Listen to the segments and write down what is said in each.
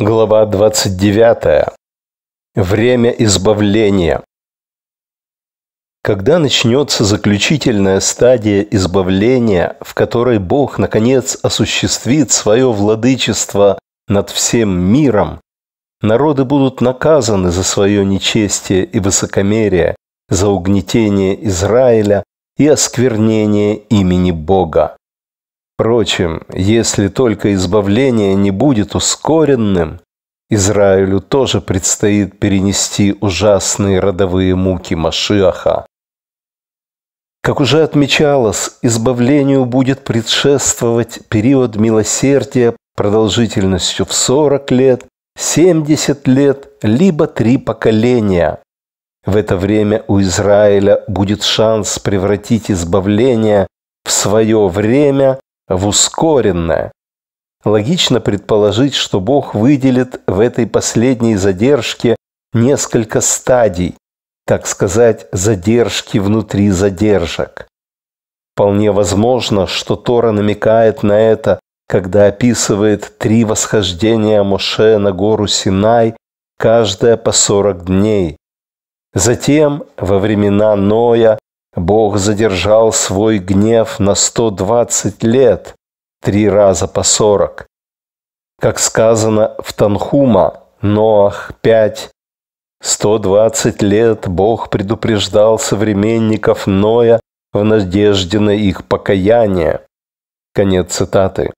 Глава 29. Время избавления. Когда начнется заключительная стадия избавления, в которой Бог, наконец, осуществит свое владычество над всем миром, народы будут наказаны за свое нечестие и высокомерие, за угнетение Израиля и осквернение имени Бога. Впрочем, если только избавление не будет ускоренным, Израилю тоже предстоит перенести ужасные родовые муки Машиаха. Как уже отмечалось, избавлению будет предшествовать период милосердия продолжительностью в 40 лет, 70 лет, либо три поколения. В это время у Израиля будет шанс превратить избавление в свое время в ускоренное. Логично предположить, что Бог выделит в этой последней задержке несколько стадий, так сказать, задержки внутри задержек. Вполне возможно, что Тора намекает на это, когда описывает три восхождения Моше на гору Синай, каждая по сорок дней. Затем, во времена Ноя, Бог задержал свой гнев на 120 лет, три раза по 40. Как сказано в Танхума, Ноах 5, 120 лет Бог предупреждал современников Ноя в надежде на их покаяние. Конец цитаты.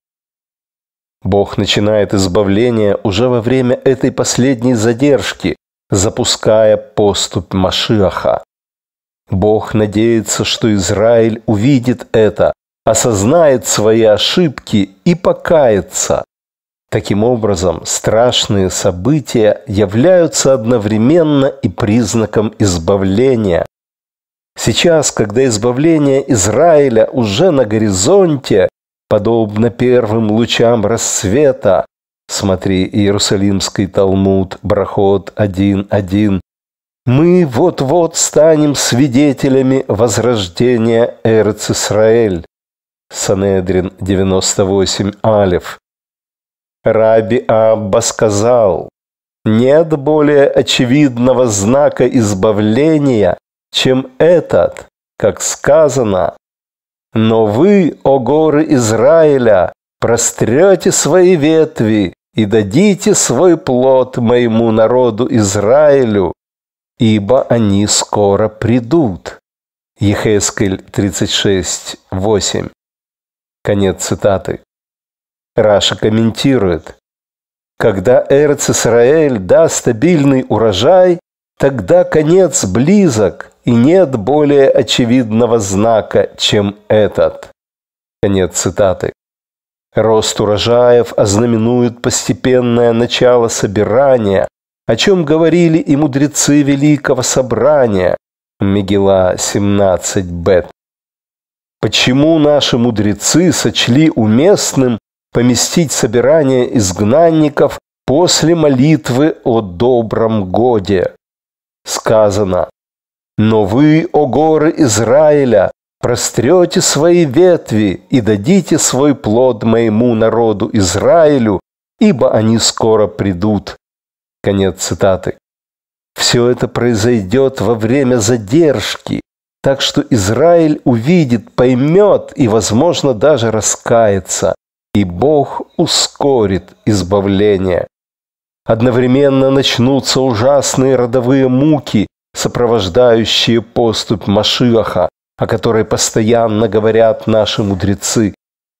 Бог начинает избавление уже во время этой последней задержки, запуская поступь Машиаха. Бог надеется, что Израиль увидит это, осознает свои ошибки и покается. Таким образом, страшные события являются одновременно и признаком избавления. Сейчас, когда избавление Израиля уже на горизонте, подобно первым лучам рассвета, смотри Иерусалимский Талмуд, Брахот 1.1, мы вот-вот станем свидетелями возрождения Эрц Исраэль. Санедрин 98 Алев. Раби Абба сказал, нет более очевидного знака избавления, чем этот, как сказано, но вы, о горы Израиля, прострете свои ветви и дадите свой плод моему народу Израилю, ибо они скоро придут. Ехескель 36, 8. Конец цитаты. Раша комментирует. Когда Эрц Исраэль даст стабильный урожай, тогда конец близок, и нет более очевидного знака, чем этот. Конец цитаты. Рост урожаев ознаменует постепенное начало собирания, о чем говорили и мудрецы Великого Собрания. Мегила 17б. Почему наши мудрецы сочли уместным поместить собирание изгнанников после молитвы о добром годе? Сказано, «Но вы, о горы Израиля, прострете свои ветви и дадите свой плод моему народу Израилю, ибо они скоро придут, Конец цитаты. Все это произойдет во время задержки, так что Израиль увидит, поймет и, возможно, даже раскается, и Бог ускорит избавление. Одновременно начнутся ужасные родовые муки, сопровождающие поступь Машиаха, о которой постоянно говорят наши мудрецы.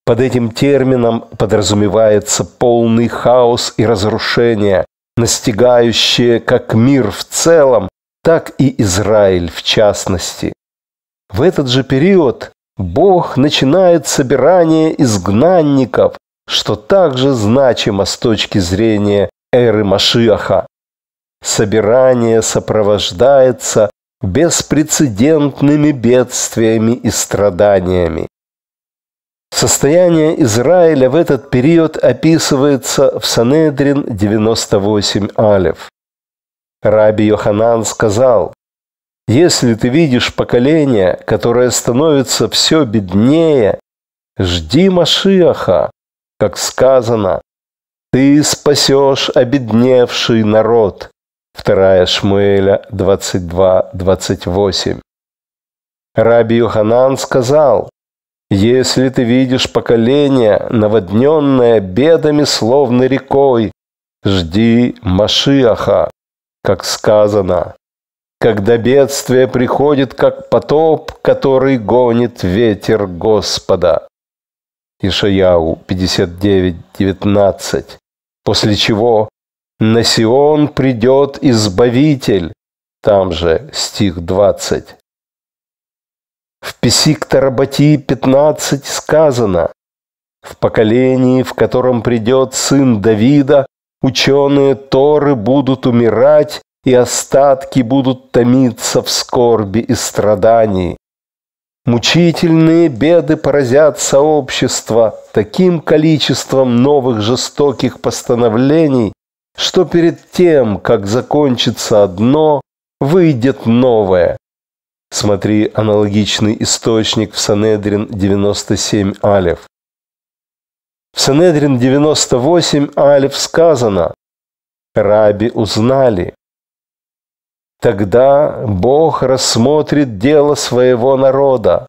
Под этим термином подразумевается полный хаос и разрушение, настигающее как мир в целом, так и Израиль в частности. В этот же период Бог начинает собирание изгнанников, что также значимо с точки зрения эры Машиаха. Собирание сопровождается беспрецедентными бедствиями и страданиями. Состояние Израиля в этот период описывается в Санедрин 98 Алев. Раби Йоханан сказал, «Если ты видишь поколение, которое становится все беднее, жди Машиаха, как сказано, ты спасешь обедневший народ». 2 Шмуэля 22-28. Раби Йоханан сказал, если ты видишь поколение, наводненное бедами, словно рекой, жди Машиаха, как сказано. Когда бедствие приходит, как потоп, который гонит ветер Господа. Ишаяу 59.19. После чего на Сион придет Избавитель. Там же стих 20. В Песик-Тарабати 15 сказано «В поколении, в котором придет сын Давида, ученые Торы будут умирать, и остатки будут томиться в скорби и страдании». Мучительные беды поразят сообщество таким количеством новых жестоких постановлений, что перед тем, как закончится одно, выйдет новое, Смотри аналогичный источник в Санедрин 97 Алев. В Санедрин 98 Алев сказано «Раби узнали». Тогда Бог рассмотрит дело своего народа.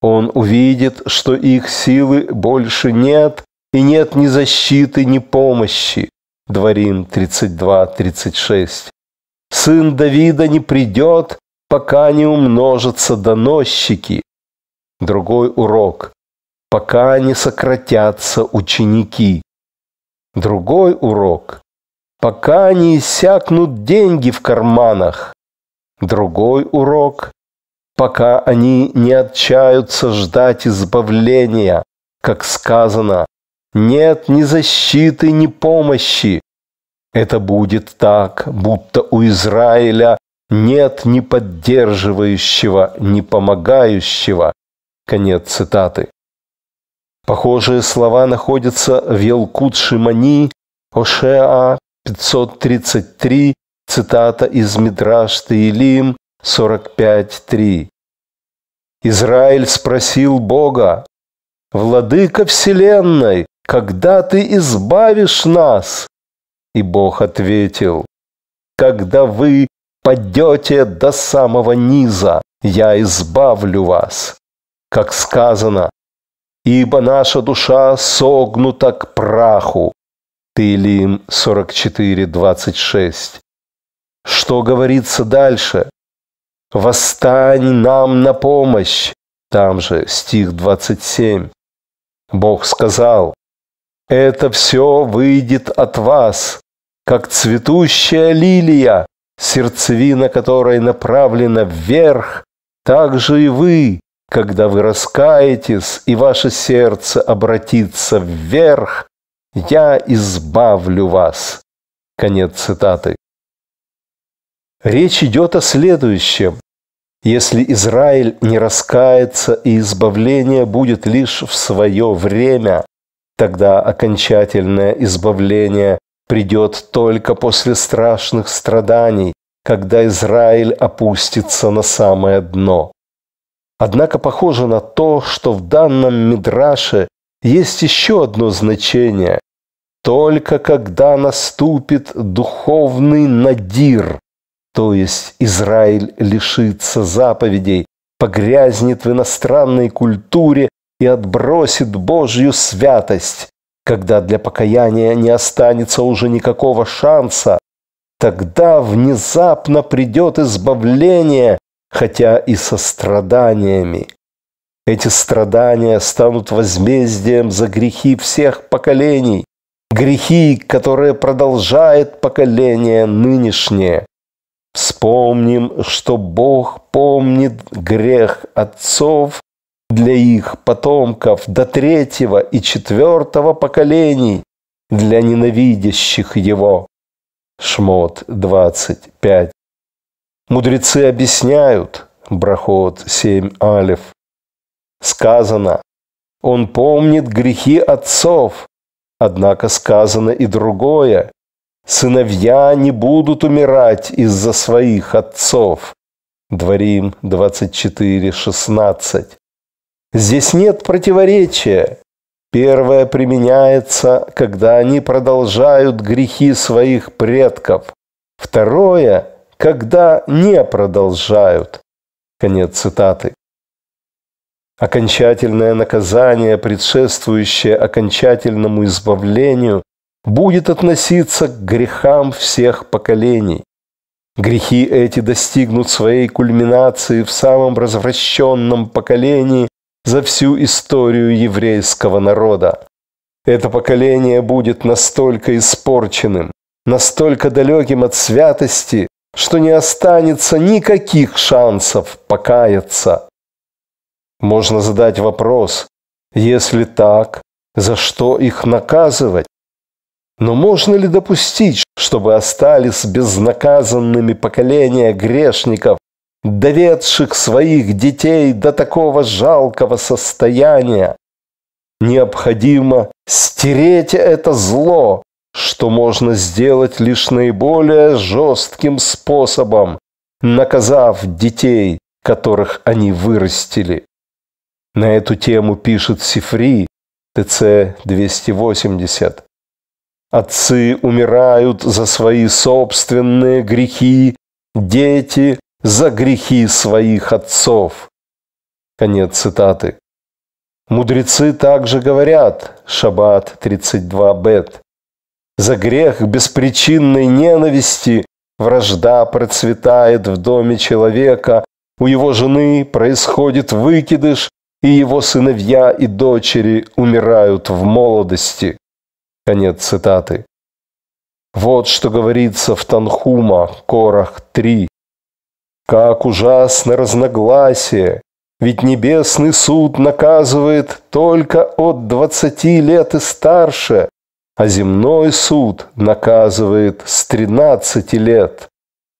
Он увидит, что их силы больше нет, и нет ни защиты, ни помощи. Дворим 32-36. Сын Давида не придет, пока не умножатся доносчики. Другой урок. Пока не сократятся ученики. Другой урок. Пока не иссякнут деньги в карманах. Другой урок. Пока они не отчаются ждать избавления, как сказано, нет ни защиты, ни помощи. Это будет так, будто у Израиля нет ни поддерживающего, ни помогающего. Конец цитаты. Похожие слова находятся в Елкут Шимани, Ошеа 533, цитата из Мидраш Таилим 45.3. Израиль спросил Бога, «Владыка Вселенной, когда ты избавишь нас?» И Бог ответил, «Когда вы падете до самого низа, я избавлю вас. Как сказано, ибо наша душа согнута к праху. Таилим 44.26. Что говорится дальше? «Восстань нам на помощь!» Там же стих 27. Бог сказал, «Это все выйдет от вас, как цветущая лилия, сердцевина которой направлена вверх, так же и вы, когда вы раскаетесь и ваше сердце обратится вверх, я избавлю вас. Конец цитаты. Речь идет о следующем. Если Израиль не раскается и избавление будет лишь в свое время, тогда окончательное избавление придет только после страшных страданий, когда Израиль опустится на самое дно. Однако похоже на то, что в данном Мидраше есть еще одно значение. Только когда наступит духовный надир, то есть Израиль лишится заповедей, погрязнет в иностранной культуре и отбросит Божью святость, когда для покаяния не останется уже никакого шанса, тогда внезапно придет избавление, хотя и со страданиями. Эти страдания станут возмездием за грехи всех поколений, грехи, которые продолжает поколение нынешнее. Вспомним, что Бог помнит грех отцов для их потомков до третьего и четвертого поколений, для ненавидящих его. Шмот 25. Мудрецы объясняют, Брахот 7 Алиф. Сказано, он помнит грехи отцов, однако сказано и другое. Сыновья не будут умирать из-за своих отцов. Дворим 24, 16. Здесь нет противоречия. Первое применяется, когда они продолжают грехи своих предков. Второе, когда не продолжают. Конец цитаты. Окончательное наказание, предшествующее окончательному избавлению, будет относиться к грехам всех поколений. Грехи эти достигнут своей кульминации в самом развращенном поколении, за всю историю еврейского народа. Это поколение будет настолько испорченным, настолько далеким от святости, что не останется никаких шансов покаяться. Можно задать вопрос, если так, за что их наказывать? Но можно ли допустить, чтобы остались безнаказанными поколения грешников, доведших своих детей до такого жалкого состояния. Необходимо стереть это зло, что можно сделать лишь наиболее жестким способом, наказав детей, которых они вырастили. На эту тему пишет Сифри, ТЦ 280. Отцы умирают за свои собственные грехи, дети за грехи своих отцов. Конец цитаты. Мудрецы также говорят, Шаббат 32 Бет, за грех беспричинной ненависти вражда процветает в доме человека, у его жены происходит выкидыш, и его сыновья и дочери умирают в молодости. Конец цитаты. Вот что говорится в Танхума, Корах 3. Как ужасно разногласие! Ведь небесный суд наказывает только от двадцати лет и старше, а земной суд наказывает с тринадцати лет.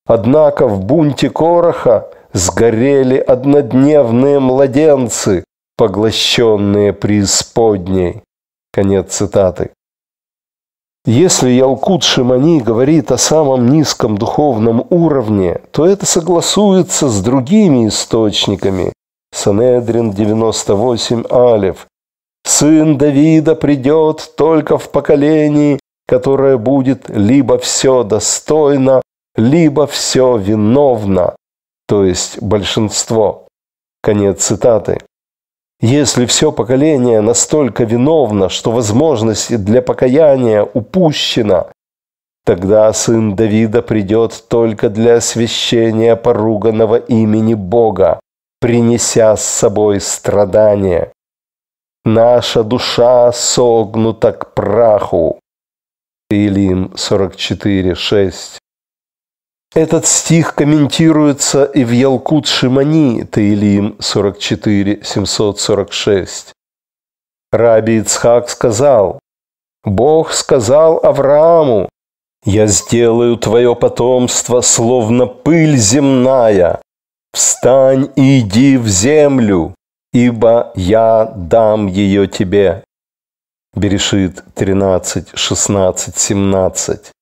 Однако в бунте Короха сгорели однодневные младенцы, поглощенные преисподней. Конец цитаты. Если Ялкут Шимани говорит о самом низком духовном уровне, то это согласуется с другими источниками. Санедрин 98 Алев. «Сын Давида придет только в поколении, которое будет либо все достойно, либо все виновно», то есть большинство. Конец цитаты. Если все поколение настолько виновно, что возможность для покаяния упущена, тогда сын Давида придет только для освящения поруганного имени Бога, принеся с собой страдания. Наша душа согнута к праху. Илим 44, 6. Этот стих комментируется и в Ялкут Шимани, Таилим 44, 746. Раби Ицхак сказал, «Бог сказал Аврааму, «Я сделаю твое потомство, словно пыль земная. Встань и иди в землю, ибо я дам ее тебе». Берешит 13, 16, 17.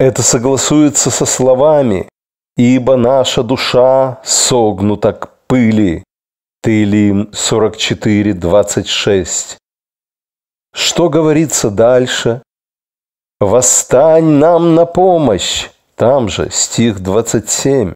Это согласуется со словами «Ибо наша душа согнута к пыли» Таилим 44, 26. Что говорится дальше? «Восстань нам на помощь!» Там же стих 27.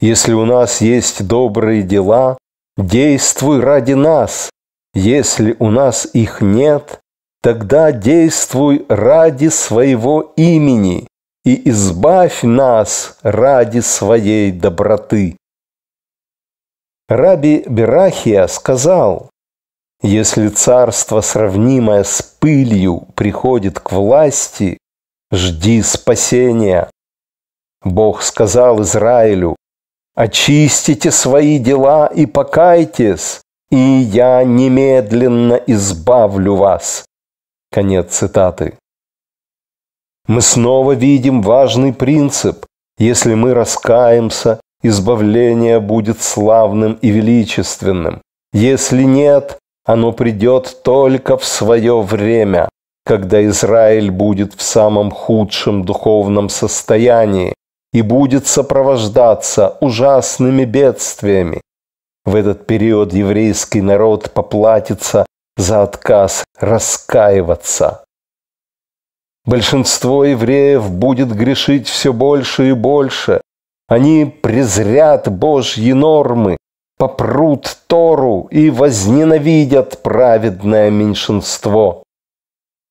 «Если у нас есть добрые дела, действуй ради нас. Если у нас их нет, тогда действуй ради своего имени и избавь нас ради своей доброты. Раби Берахия сказал, если царство, сравнимое с пылью, приходит к власти, жди спасения. Бог сказал Израилю, очистите свои дела и покайтесь, и я немедленно избавлю вас. Конец цитаты. Мы снова видим важный принцип. Если мы раскаемся, избавление будет славным и величественным. Если нет, оно придет только в свое время, когда Израиль будет в самом худшем духовном состоянии и будет сопровождаться ужасными бедствиями. В этот период еврейский народ поплатится за отказ раскаиваться. Большинство евреев будет грешить все больше и больше. Они презрят Божьи нормы, попрут Тору и возненавидят праведное меньшинство.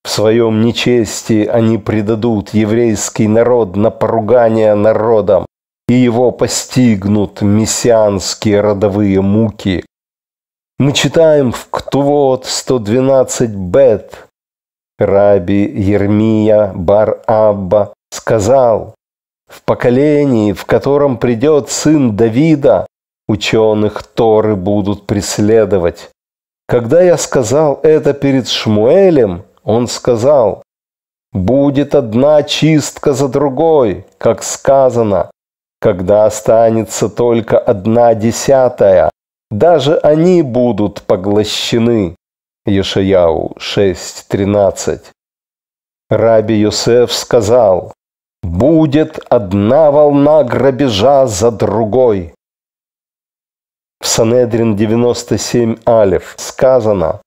В своем нечестии они предадут еврейский народ на поругание народом, и его постигнут мессианские родовые муки. Мы читаем в Ктувот 112 бет Раби Ермия Бар-Абба сказал, «В поколении, в котором придет сын Давида, ученых Торы будут преследовать. Когда я сказал это перед Шмуэлем, он сказал, «Будет одна чистка за другой, как сказано, когда останется только одна десятая, даже они будут поглощены». Ешаяу 6.13. Раби Юсеф сказал, «Будет одна волна грабежа за другой». В Санедрин 97 Алиф сказано,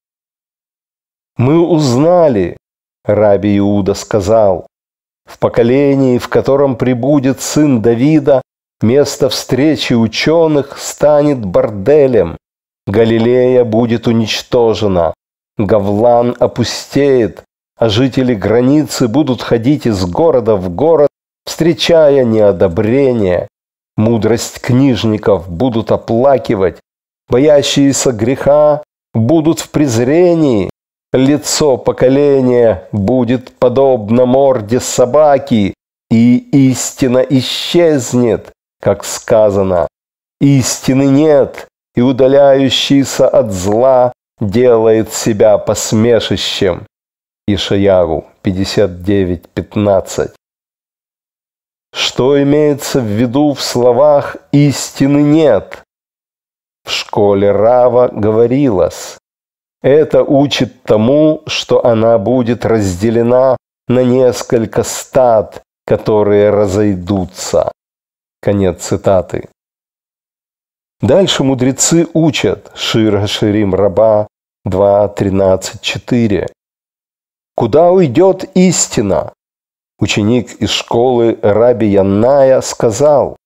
«Мы узнали, – Раби Иуда сказал, – в поколении, в котором прибудет сын Давида, место встречи ученых станет борделем, Галилея будет уничтожена, Гавлан опустеет, а жители границы будут ходить из города в город, встречая неодобрение. Мудрость книжников будут оплакивать, боящиеся греха будут в презрении. Лицо поколения будет подобно морде собаки, и истина исчезнет, как сказано. Истины нет, и удаляющиеся от зла делает себя посмешищем. Ишаяру 59.15. Что имеется в виду в словах «истины нет»? В школе Рава говорилось, это учит тому, что она будет разделена на несколько стад, которые разойдутся. Конец цитаты. Дальше мудрецы учат Шир Ширим Раба 2.13.4. Куда уйдет истина? Ученик из школы Раби Яная сказал,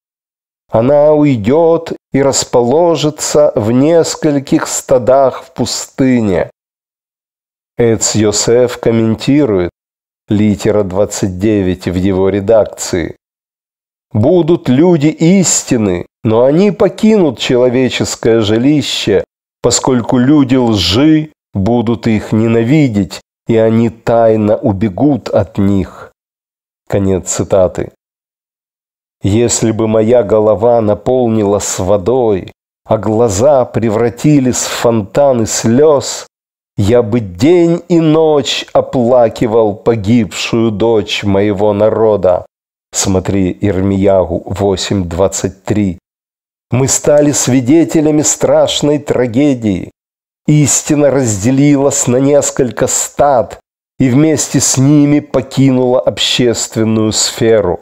она уйдет и расположится в нескольких стадах в пустыне. Эц Йосеф комментирует, литера 29 в его редакции. Будут люди истины, но они покинут человеческое жилище поскольку люди лжи будут их ненавидеть, и они тайно убегут от них. Конец цитаты. Если бы моя голова наполнилась водой, а глаза превратились в фонтаны слез, я бы день и ночь оплакивал погибшую дочь моего народа. Смотри Ирмиягу 8.23. Мы стали свидетелями страшной трагедии. Истина разделилась на несколько стад и вместе с ними покинула общественную сферу.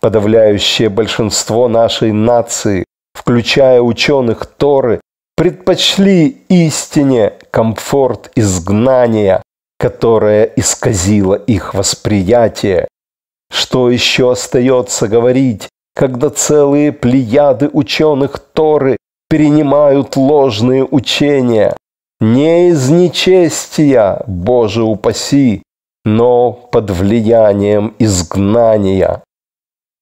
Подавляющее большинство нашей нации, включая ученых Торы, предпочли истине комфорт изгнания, которое исказило их восприятие. Что еще остается говорить когда целые плеяды ученых Торы перенимают ложные учения. Не из нечестия, Боже упаси, но под влиянием изгнания.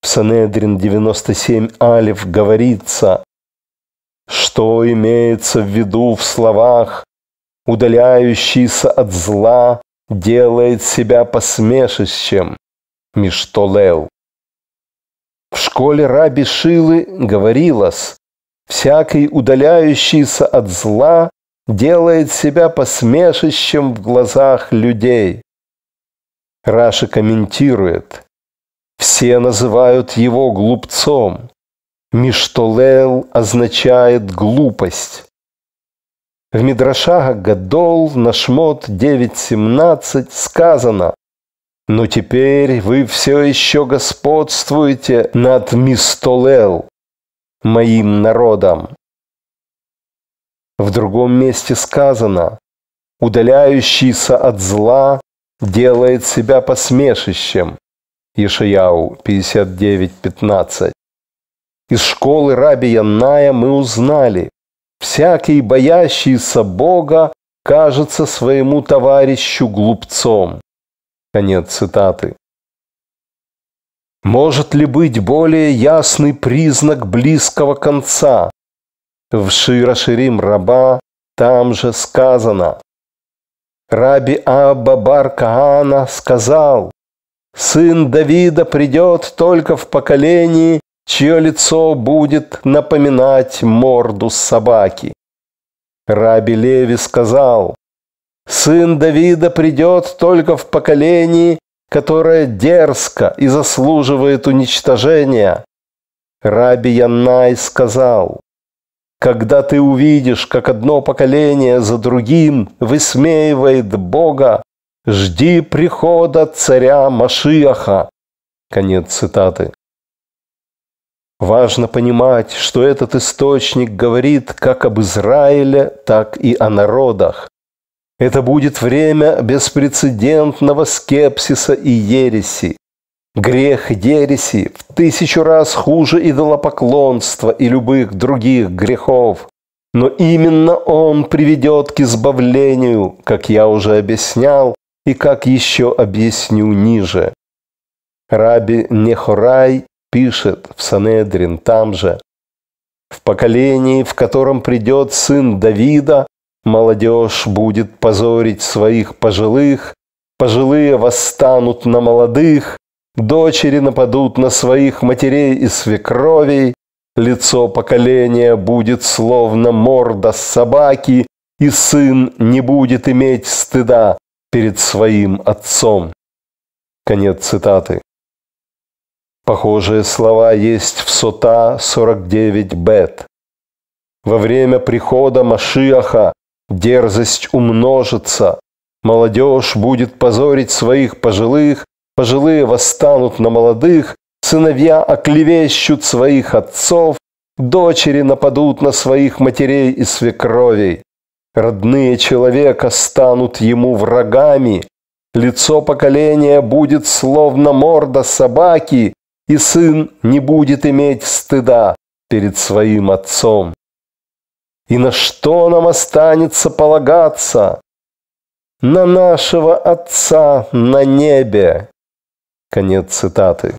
В Санедрин 97 Алиф говорится, что имеется в виду в словах «удаляющийся от зла делает себя посмешищем» Миштолел. В школе раби Шилы говорилось, «Всякий, удаляющийся от зла, делает себя посмешищем в глазах людей». Раши комментирует, «Все называют его глупцом. Миштолел означает глупость». В Мидрашах Гадол на Шмот 9.17 сказано но теперь вы все еще господствуете над Мистолел, моим народом. В другом месте сказано, удаляющийся от зла делает себя посмешищем. Ишаяу 59.15. Из школы раби Янная мы узнали, всякий боящийся Бога кажется своему товарищу глупцом. Конец цитаты. Может ли быть более ясный признак близкого конца? В Шира Раба там же сказано. Раби Абба Бар сказал, «Сын Давида придет только в поколении, чье лицо будет напоминать морду собаки». Раби Леви сказал, Сын Давида придет только в поколении, которое дерзко и заслуживает уничтожения. Раби Яннай сказал, «Когда ты увидишь, как одно поколение за другим высмеивает Бога, жди прихода царя Машиаха». Конец цитаты. Важно понимать, что этот источник говорит как об Израиле, так и о народах. Это будет время беспрецедентного скепсиса и ереси. Грех ереси в тысячу раз хуже идолопоклонства и любых других грехов. Но именно он приведет к избавлению, как я уже объяснял и как еще объясню ниже. Раби Нехорай пишет в Санедрин там же, «В поколении, в котором придет сын Давида, Молодежь будет позорить своих пожилых, пожилые восстанут на молодых, дочери нападут на своих матерей и свекровей, лицо поколения будет словно морда собаки, и сын не будет иметь стыда перед своим отцом. Конец цитаты. Похожие слова есть в Сота 49 Бет. Во время прихода Машиаха Дерзость умножится. Молодежь будет позорить своих пожилых, пожилые восстанут на молодых, сыновья оклевещут своих отцов, дочери нападут на своих матерей и свекровей. Родные человека станут ему врагами. Лицо поколения будет словно морда собаки, и сын не будет иметь стыда перед своим отцом. И на что нам останется полагаться? На нашего Отца на небе. Конец цитаты.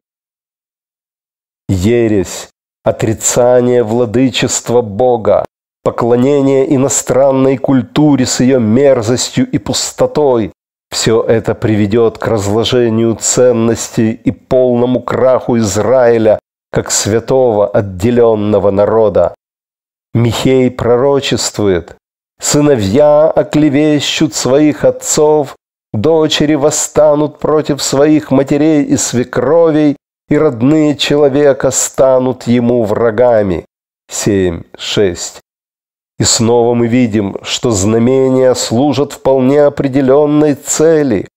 Ересь, отрицание владычества Бога, поклонение иностранной культуре с ее мерзостью и пустотой – все это приведет к разложению ценностей и полному краху Израиля как святого отделенного народа. Михей пророчествует, «Сыновья оклевещут своих отцов, дочери восстанут против своих матерей и свекровей, и родные человека станут ему врагами». 7.6. И снова мы видим, что знамения служат вполне определенной цели.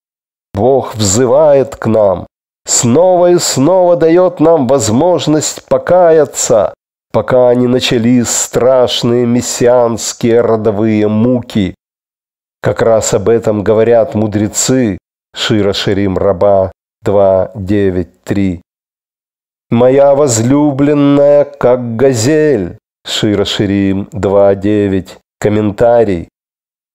Бог взывает к нам, снова и снова дает нам возможность покаяться, пока не начались страшные мессианские родовые муки. Как раз об этом говорят мудрецы Шира Ширим Раба 2.9.3. «Моя возлюбленная, как газель» Шира Ширим 2.9. Комментарий.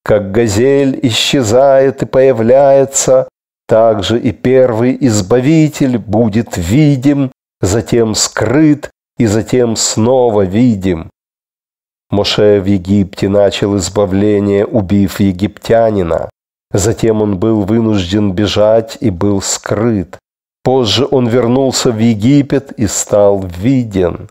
Как газель исчезает и появляется, так же и первый избавитель будет видим, затем скрыт, и затем снова видим. Моше в Египте начал избавление, убив египтянина. Затем он был вынужден бежать и был скрыт. Позже он вернулся в Египет и стал виден.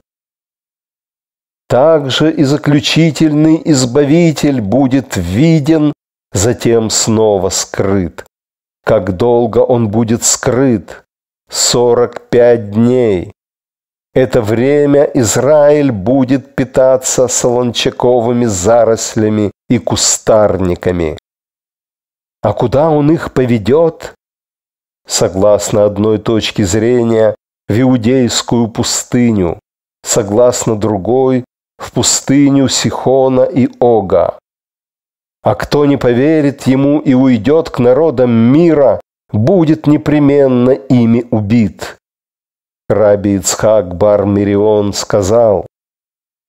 Также и заключительный избавитель будет виден, затем снова скрыт. Как долго он будет скрыт? Сорок пять дней это время Израиль будет питаться солончаковыми зарослями и кустарниками. А куда он их поведет? Согласно одной точке зрения, в иудейскую пустыню, согласно другой, в пустыню Сихона и Ога. А кто не поверит ему и уйдет к народам мира, будет непременно ими убит. Раби Ицхак бар Мирион сказал,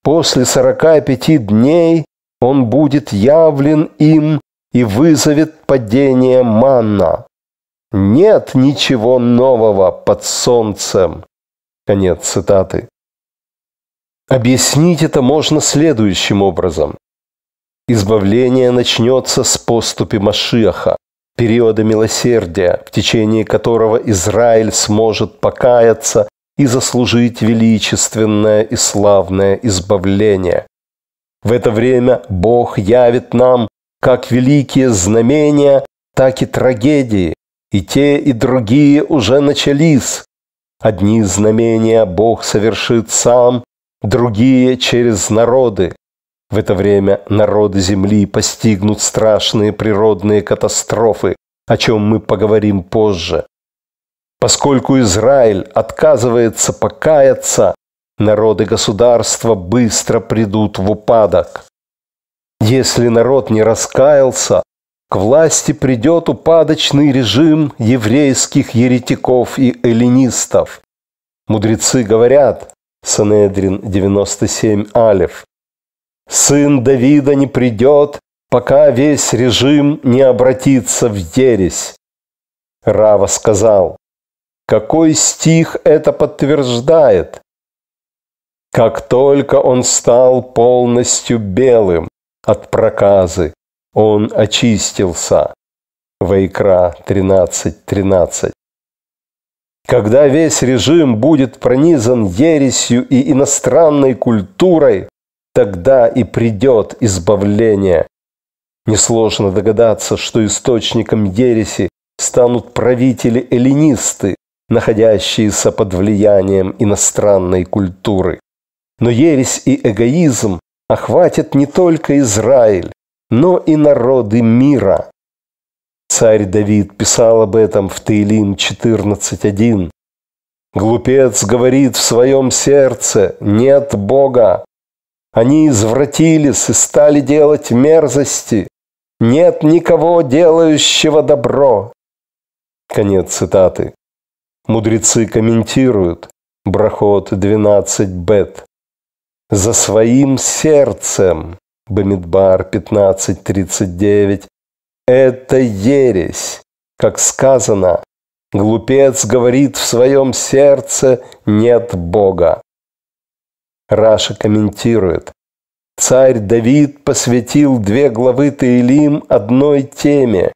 «После сорока пяти дней он будет явлен им и вызовет падение манна. Нет ничего нового под солнцем». Конец цитаты. Объяснить это можно следующим образом. Избавление начнется с поступи Машиаха периода милосердия, в течение которого Израиль сможет покаяться и заслужить величественное и славное избавление. В это время Бог явит нам как великие знамения, так и трагедии. И те, и другие уже начались. Одни знамения Бог совершит сам, другие через народы. В это время народы Земли постигнут страшные природные катастрофы, о чем мы поговорим позже. Поскольку Израиль отказывается покаяться, народы государства быстро придут в упадок. Если народ не раскаялся, к власти придет упадочный режим еврейских еретиков и эллинистов. Мудрецы говорят, Санедрин 97 Алев, Сын Давида не придет, пока весь режим не обратится в ересь. Рава сказал, какой стих это подтверждает? Как только он стал полностью белым от проказы, он очистился. Вайкра 13.13. 13. Когда весь режим будет пронизан ересью и иностранной культурой, тогда и придет избавление. Несложно догадаться, что источником ереси станут правители-эллинисты, находящиеся под влиянием иностранной культуры. Но ересь и эгоизм охватят не только Израиль, но и народы мира. Царь Давид писал об этом в Таилим 14.1. «Глупец говорит в своем сердце, нет Бога, они извратились и стали делать мерзости. Нет никого, делающего добро. Конец цитаты. Мудрецы комментируют. Брахот 12 бет. За своим сердцем. Бамидбар 15.39. Это ересь. Как сказано, глупец говорит в своем сердце «нет Бога». Раша комментирует. Царь Давид посвятил две главы Таилим одной теме.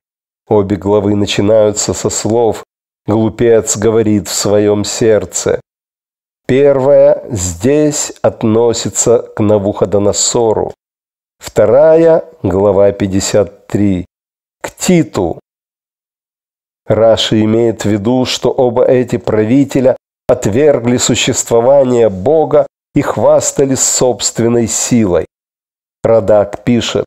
Обе главы начинаются со слов «Глупец говорит в своем сердце». Первая здесь относится к Навуходоносору. Вторая, глава 53, к Титу. Раши имеет в виду, что оба эти правителя отвергли существование Бога и хвастались собственной силой. Радак пишет,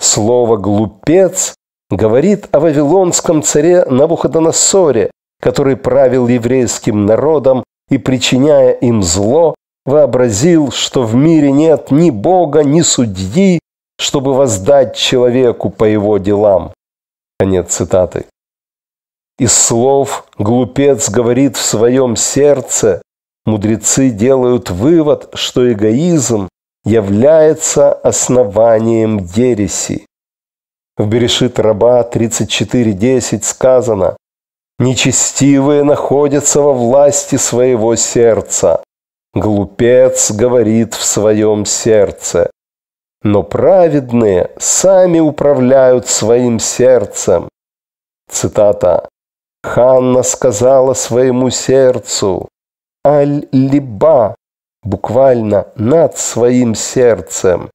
слово «глупец» говорит о вавилонском царе Навуходоносоре, который правил еврейским народом и, причиняя им зло, вообразил, что в мире нет ни Бога, ни судьи, чтобы воздать человеку по его делам. Конец цитаты. Из слов «глупец говорит в своем сердце» Мудрецы делают вывод, что эгоизм является основанием ереси. В Берешит Раба 34.10 сказано «Нечестивые находятся во власти своего сердца, глупец говорит в своем сердце, но праведные сами управляют своим сердцем». Цитата. Ханна сказала своему сердцу, аль-либа, буквально над своим сердцем.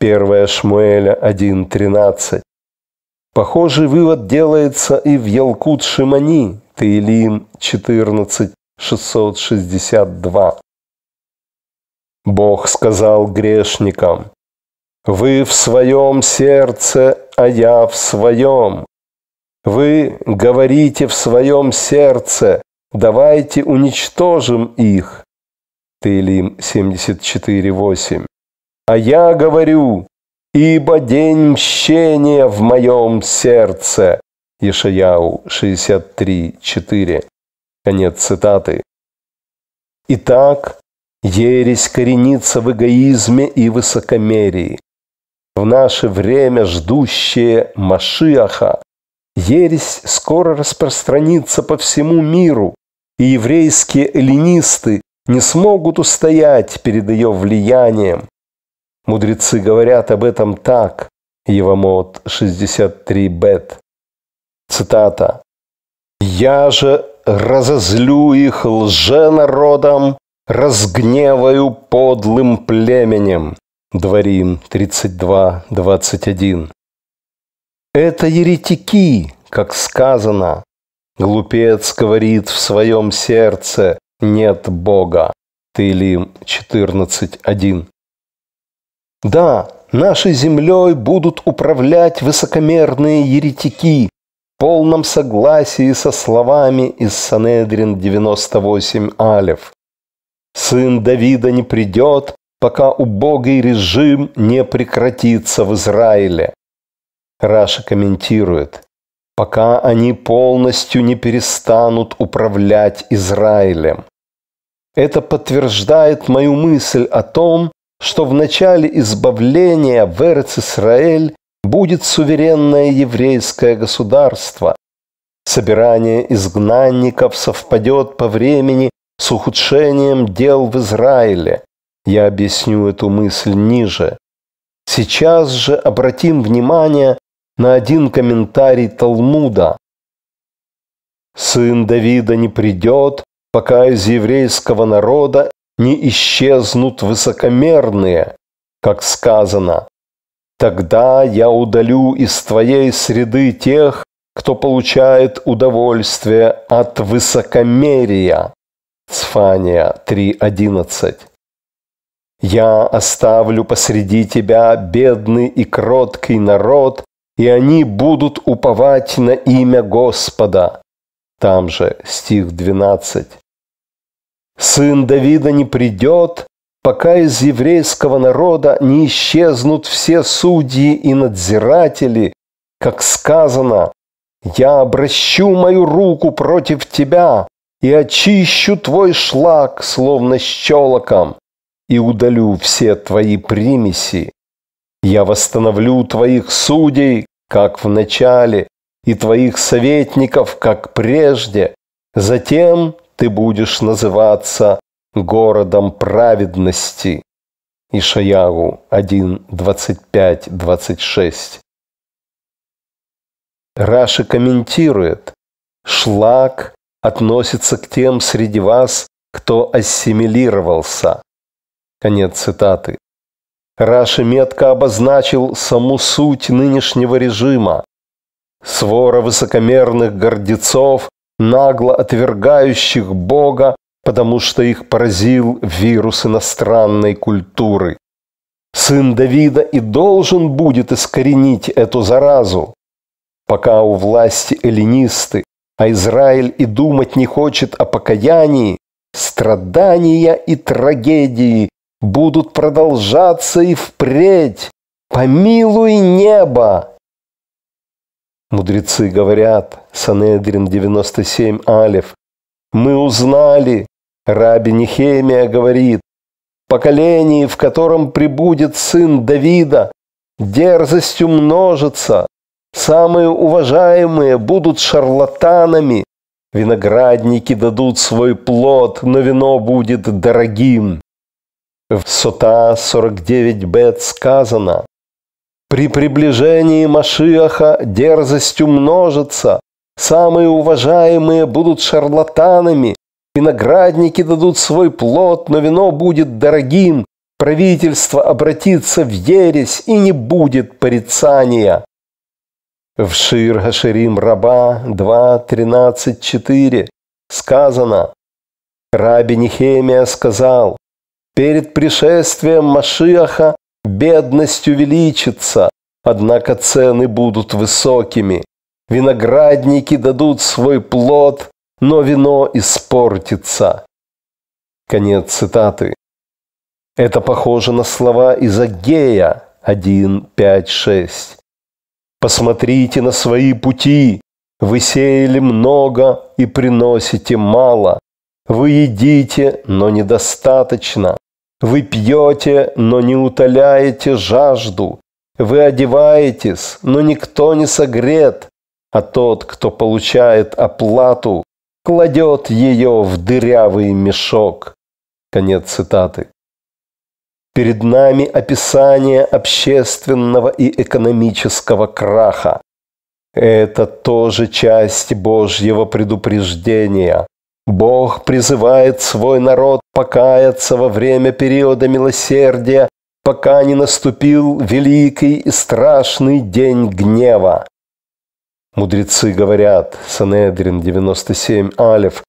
1 Шмуэля 1.13. Похожий вывод делается и в Ялкут Шимани, Таилим 14.662. Бог сказал грешникам, «Вы в своем сердце, а я в своем. Вы говорите в своем сердце, Давайте уничтожим их. Таилим 74.8. А я говорю, ибо день мщения в моем сердце. Ишаяу 63.4. Конец цитаты. Итак, ересь коренится в эгоизме и высокомерии. В наше время ждущие Машиаха Ересь скоро распространится по всему миру, и еврейские эллинисты не смогут устоять перед ее влиянием. Мудрецы говорят об этом так, Евамот 63 бет. Цитата. «Я же разозлю их лженародом, разгневаю подлым племенем». Дворим 32, 21. Это еретики, как сказано. Глупец говорит в своем сердце «нет Бога». Таилим 14.1. Да, нашей землей будут управлять высокомерные еретики в полном согласии со словами из Санедрин 98 Алев. Сын Давида не придет, пока убогий режим не прекратится в Израиле. Раша комментирует, пока они полностью не перестанут управлять Израилем. Это подтверждает мою мысль о том, что в начале избавления в Эрец-Исраэль будет суверенное еврейское государство. Собирание изгнанников совпадет по времени с ухудшением дел в Израиле. Я объясню эту мысль ниже. Сейчас же обратим внимание на один комментарий Талмуда. «Сын Давида не придет, пока из еврейского народа не исчезнут высокомерные, как сказано. Тогда я удалю из твоей среды тех, кто получает удовольствие от высокомерия. Цфания 3.11 Я оставлю посреди тебя бедный и кроткий народ, и они будут уповать на имя Господа. Там же стих 12. Сын Давида не придет, пока из еврейского народа не исчезнут все судьи и надзиратели, как сказано, «Я обращу мою руку против тебя и очищу твой шлак, словно щелоком, и удалю все твои примеси». Я восстановлю твоих судей, как в начале, и твоих советников, как прежде. Затем ты будешь называться городом праведности. Ишаягу 1, 25, 26. Раши комментирует, шлак относится к тем среди вас, кто ассимилировался. Конец цитаты. Раши метко обозначил саму суть нынешнего режима. Свора высокомерных гордецов, нагло отвергающих Бога, потому что их поразил вирус иностранной культуры. Сын Давида и должен будет искоренить эту заразу. Пока у власти эллинисты, а Израиль и думать не хочет о покаянии, страдания и трагедии будут продолжаться и впредь. Помилуй небо! Мудрецы говорят, Санедрин 97 Алиф, мы узнали, Раби Нехемия говорит, поколение, в котором прибудет сын Давида, дерзостью множится, самые уважаемые будут шарлатанами, виноградники дадут свой плод, но вино будет дорогим. В сота 49 бет сказано «При приближении Машиаха дерзость умножится, самые уважаемые будут шарлатанами, виноградники дадут свой плод, но вино будет дорогим, правительство обратится в ересь и не будет порицания». В Шир Гаширим Раба 2.13.4 сказано, «Раби Нехемия сказал, Перед пришествием Машиаха бедность увеличится, однако цены будут высокими. Виноградники дадут свой плод, но вино испортится. Конец цитаты. Это похоже на слова из Агея 1.5.6. «Посмотрите на свои пути, вы сеяли много и приносите мало, вы едите, но недостаточно, вы пьете, но не утоляете жажду. Вы одеваетесь, но никто не согрет. А тот, кто получает оплату, кладет ее в дырявый мешок. Конец цитаты. Перед нами описание общественного и экономического краха. Это тоже часть Божьего предупреждения. Бог призывает свой народ покаяться во время периода милосердия, пока не наступил великий и страшный день гнева. Мудрецы говорят, Санедрин 97 Алев,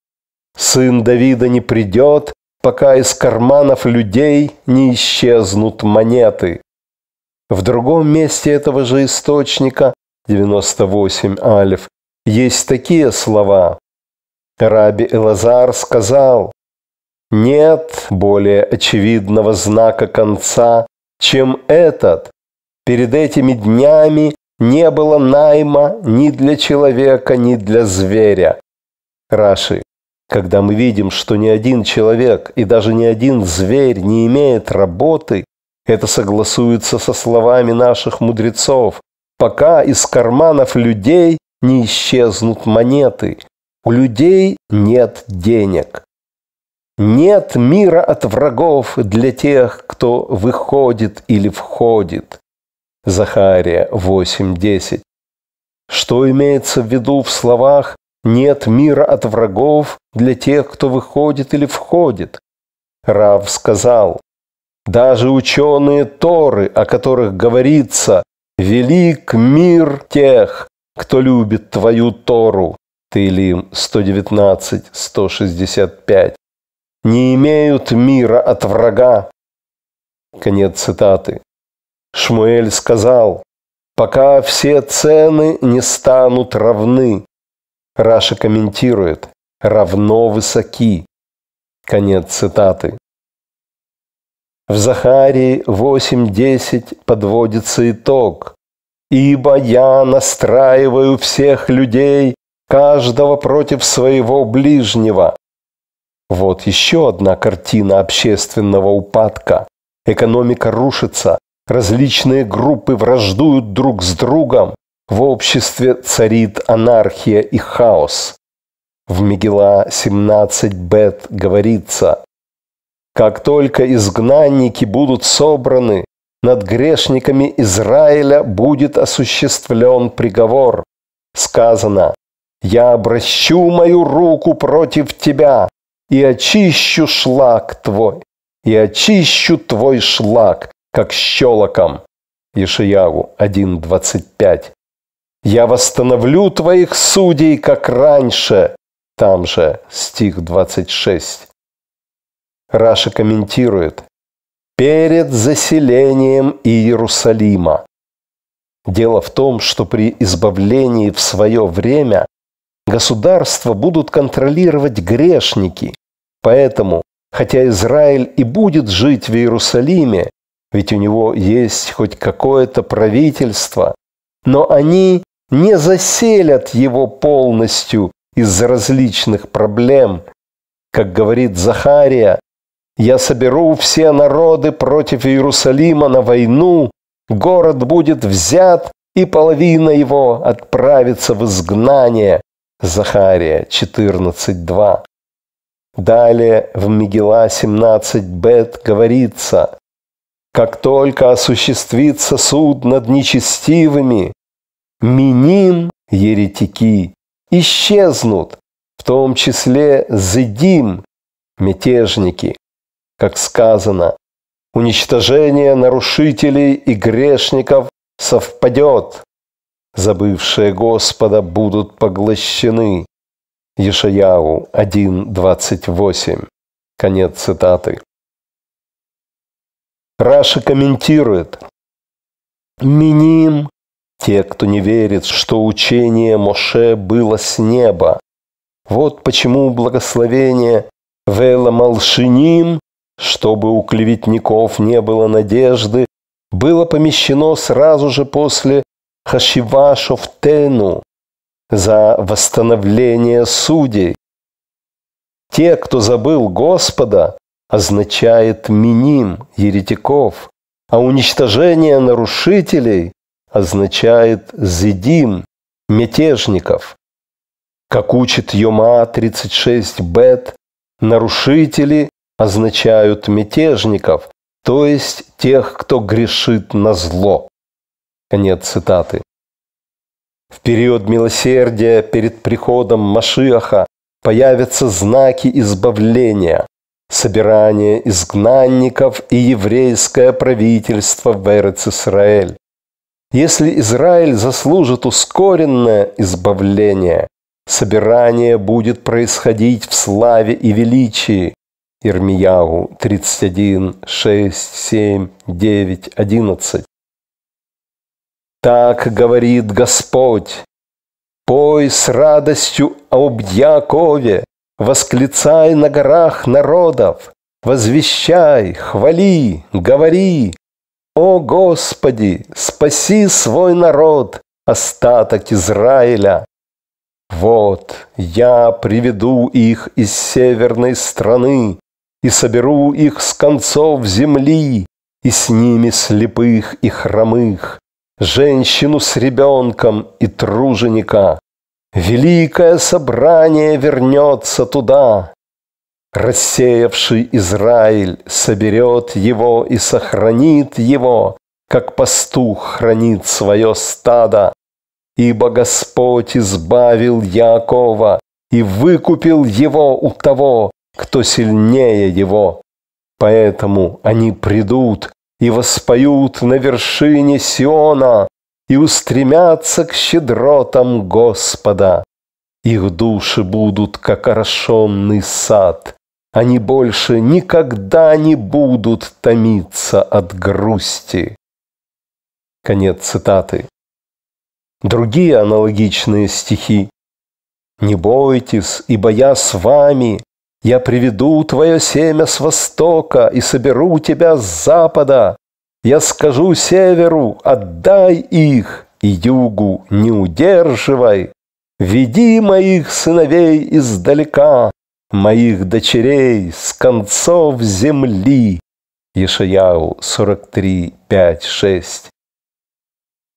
«Сын Давида не придет, пока из карманов людей не исчезнут монеты». В другом месте этого же источника, 98 Алев, есть такие слова Раби Элазар сказал, «Нет более очевидного знака конца, чем этот. Перед этими днями не было найма ни для человека, ни для зверя». Раши. Когда мы видим, что ни один человек и даже ни один зверь не имеет работы, это согласуется со словами наших мудрецов, пока из карманов людей не исчезнут монеты, у людей нет денег. Нет мира от врагов для тех, кто выходит или входит. Захария 8.10. Что имеется в виду в словах «нет мира от врагов для тех, кто выходит или входит»? Рав сказал, «Даже ученые Торы, о которых говорится, велик мир тех, кто любит твою Тору, Таилим 119-165, не имеют мира от врага. Конец цитаты. Шмуэль сказал, пока все цены не станут равны. Раша комментирует, равно высоки. Конец цитаты. В Захарии 8.10 подводится итог. «Ибо я настраиваю всех людей каждого против своего ближнего. Вот еще одна картина общественного упадка. Экономика рушится, различные группы враждуют друг с другом, в обществе царит анархия и хаос. В Мегила 17 Бет говорится, «Как только изгнанники будут собраны, над грешниками Израиля будет осуществлен приговор. Сказано, я обращу мою руку против тебя и очищу шлак твой, и очищу твой шлак, как щелоком. Ишиягу 1.25. Я восстановлю твоих судей, как раньше. Там же стих 26. Раша комментирует. Перед заселением Иерусалима. Дело в том, что при избавлении в свое время Государство будут контролировать грешники. Поэтому, хотя Израиль и будет жить в Иерусалиме, ведь у него есть хоть какое-то правительство, но они не заселят его полностью из-за различных проблем. Как говорит Захария, «Я соберу все народы против Иерусалима на войну, город будет взят, и половина его отправится в изгнание, Захария 14.2. Далее в Мегила бет говорится, «Как только осуществится суд над нечестивыми, минин еретики, исчезнут, в том числе зидим мятежники. Как сказано, уничтожение нарушителей и грешников совпадет. Забывшие Господа будут поглощены. Ешаяу 1.28. Конец цитаты. Раши комментирует. «Миним – те, кто не верит, что учение Моше было с неба. Вот почему благословение Вела Малшиним, чтобы у клеветников не было надежды, было помещено сразу же после Хашива Шофтену, за восстановление судей. Те, кто забыл Господа, означает миним, еретиков, а уничтожение нарушителей означает зидим, мятежников. Как учит Йома 36 бет, нарушители означают мятежников, то есть тех, кто грешит на зло. Конец цитаты. В период милосердия перед приходом Машиаха появятся знаки избавления, собирание изгнанников и еврейское правительство в Эрец-Исраэль. Если Израиль заслужит ускоренное избавление, собирание будет происходить в славе и величии. Ирмиягу 31, 6, 7, 9, 11. Так говорит Господь. Пой с радостью об Якове, восклицай на горах народов, возвещай, хвали, говори. О Господи, спаси свой народ, остаток Израиля. Вот я приведу их из северной страны и соберу их с концов земли, и с ними слепых и хромых, женщину с ребенком и труженика. Великое собрание вернется туда. Рассеявший Израиль соберет его и сохранит его, как пастух хранит свое стадо. Ибо Господь избавил Якова и выкупил его у того, кто сильнее его. Поэтому они придут и воспоют на вершине Сиона, и устремятся к щедротам Господа. Их души будут, как орошенный сад, они больше никогда не будут томиться от грусти. Конец цитаты. Другие аналогичные стихи. «Не бойтесь, ибо я с вами, я приведу твое семя с востока и соберу тебя с запада. Я скажу северу, отдай их, и югу не удерживай. Веди моих сыновей издалека, моих дочерей с концов земли. Ешаяу 43, 5, 6.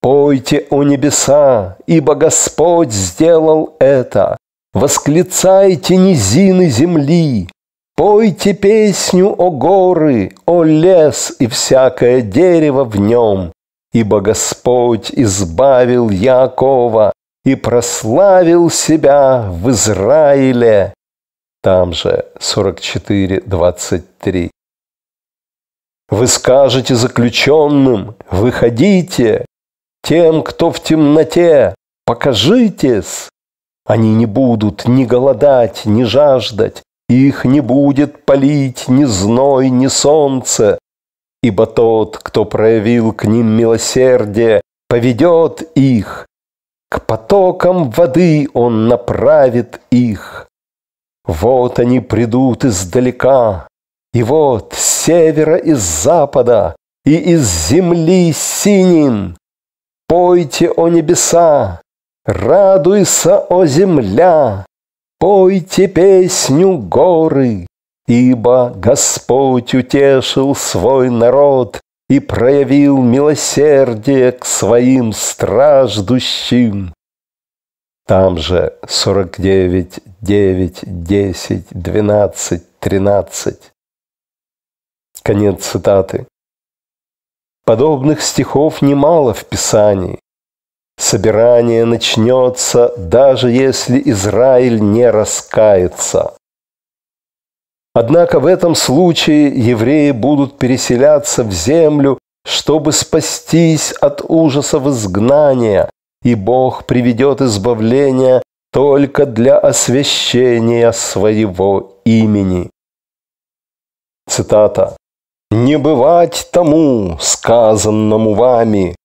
Пойте о небеса, ибо Господь сделал это. Восклицайте низины земли, Пойте песню о горы, о лес и всякое дерево в нем, Ибо Господь избавил Якова и прославил себя в Израиле. Там же 44.23. Вы скажете заключенным, выходите, тем, кто в темноте, покажитесь, они не будут ни голодать, ни жаждать, их не будет палить ни зной, ни солнце. Ибо тот, кто проявил к ним милосердие, поведет их. К потокам воды он направит их. Вот они придут издалека, и вот с севера и с запада, и из земли синим. Пойте, о небеса, Радуйся, о земля! Пойте песню горы! Ибо Господь утешил свой народ и проявил милосердие к своим страждущим. Там же 49, 9, 10, 12, 13. Конец цитаты. Подобных стихов немало в Писании. Собирание начнется, даже если Израиль не раскается. Однако в этом случае евреи будут переселяться в землю, чтобы спастись от ужасов изгнания, и Бог приведет избавление только для освящения своего имени. Цитата. «Не бывать тому, сказанному вами,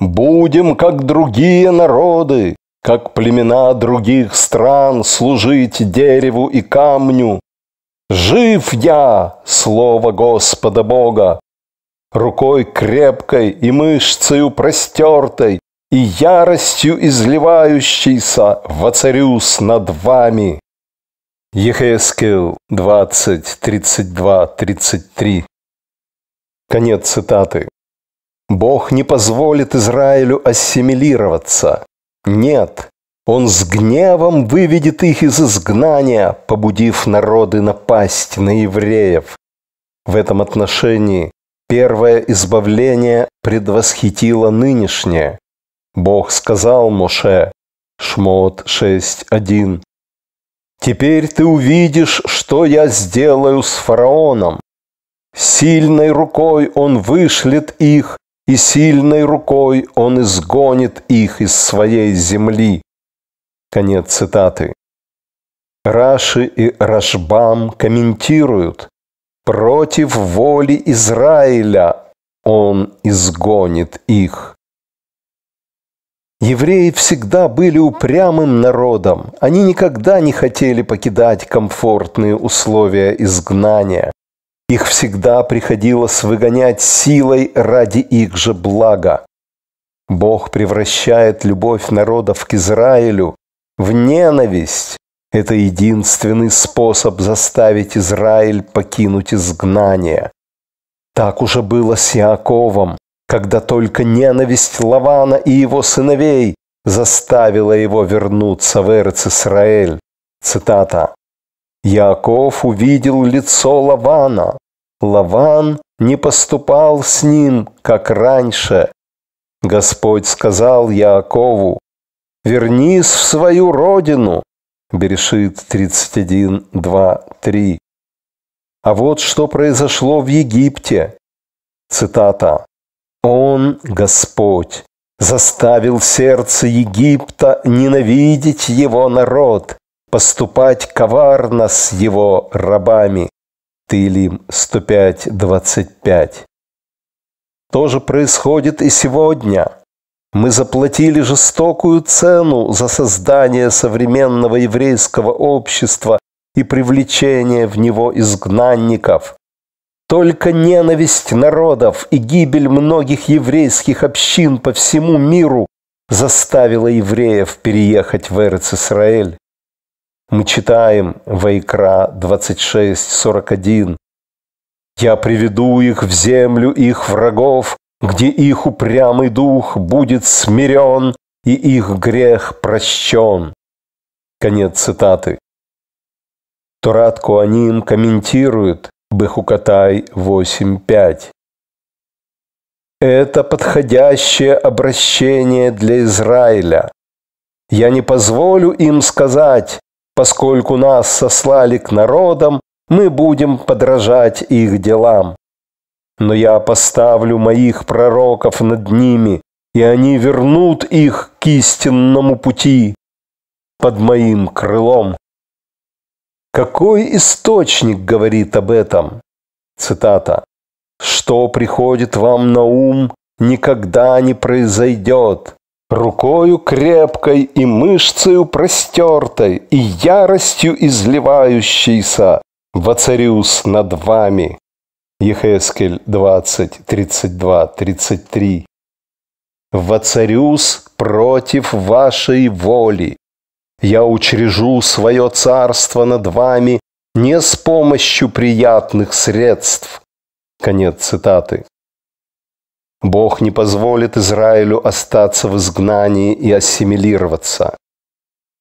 Будем, как другие народы, как племена других стран, служить дереву и камню. Жив я, слово Господа Бога, рукой крепкой и мышцей простертой, и яростью изливающейся воцарюсь над вами. Ехескил 20, 32, 33. Конец цитаты. Бог не позволит Израилю ассимилироваться. Нет, Он с гневом выведет их из изгнания, побудив народы напасть на евреев. В этом отношении первое избавление предвосхитило нынешнее. Бог сказал Моше, Шмот 6.1, «Теперь ты увидишь, что я сделаю с фараоном. Сильной рукой он вышлет их, и сильной рукой он изгонит их из своей земли. Конец цитаты. Раши и Рашбам комментируют, против воли Израиля он изгонит их. Евреи всегда были упрямым народом. Они никогда не хотели покидать комфортные условия изгнания. Их всегда приходилось выгонять силой ради их же блага. Бог превращает любовь народов к Израилю в ненависть. Это единственный способ заставить Израиль покинуть изгнание. Так уже было с Иаковом, когда только ненависть Лавана и его сыновей заставила его вернуться в Эрцисраэль. Цитата. Яков увидел лицо Лавана. Лаван не поступал с ним, как раньше. Господь сказал Якову, «Вернись в свою родину». Берешит 31, 2, 3. А вот что произошло в Египте. Цитата. «Он, Господь, заставил сердце Египта ненавидеть его народ, поступать коварно с его рабами. Тылим 105.25. То же происходит и сегодня. Мы заплатили жестокую цену за создание современного еврейского общества и привлечение в него изгнанников. Только ненависть народов и гибель многих еврейских общин по всему миру заставила евреев переехать в Эрец-Исраэль. Мы читаем Вайкра 26.41. «Я приведу их в землю их врагов, где их упрямый дух будет смирен и их грех прощен». Конец цитаты. Турат Куаним комментирует Бехукатай 8.5. Это подходящее обращение для Израиля. Я не позволю им сказать, Поскольку нас сослали к народам, мы будем подражать их делам. Но я поставлю моих пророков над ними, и они вернут их к истинному пути под моим крылом. Какой источник говорит об этом? Цитата. «Что приходит вам на ум, никогда не произойдет. Рукою крепкой и мышцею простертой, И яростью изливающейся Воцарюсь над вами. Ехескель 20, 32, 33. Воцарюсь против вашей воли. Я учрежу свое царство над вами не с помощью приятных средств. Конец цитаты. Бог не позволит Израилю остаться в изгнании и ассимилироваться.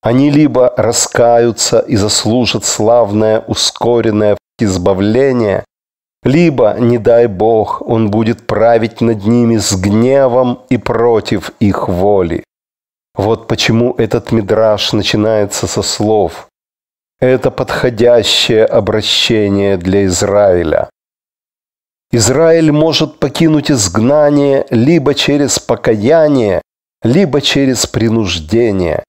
Они либо раскаются и заслужат славное, ускоренное избавление, либо, не дай Бог, Он будет править над ними с гневом и против их воли. Вот почему этот мидраж начинается со слов – это подходящее обращение для Израиля. Израиль может покинуть изгнание либо через покаяние, либо через принуждение.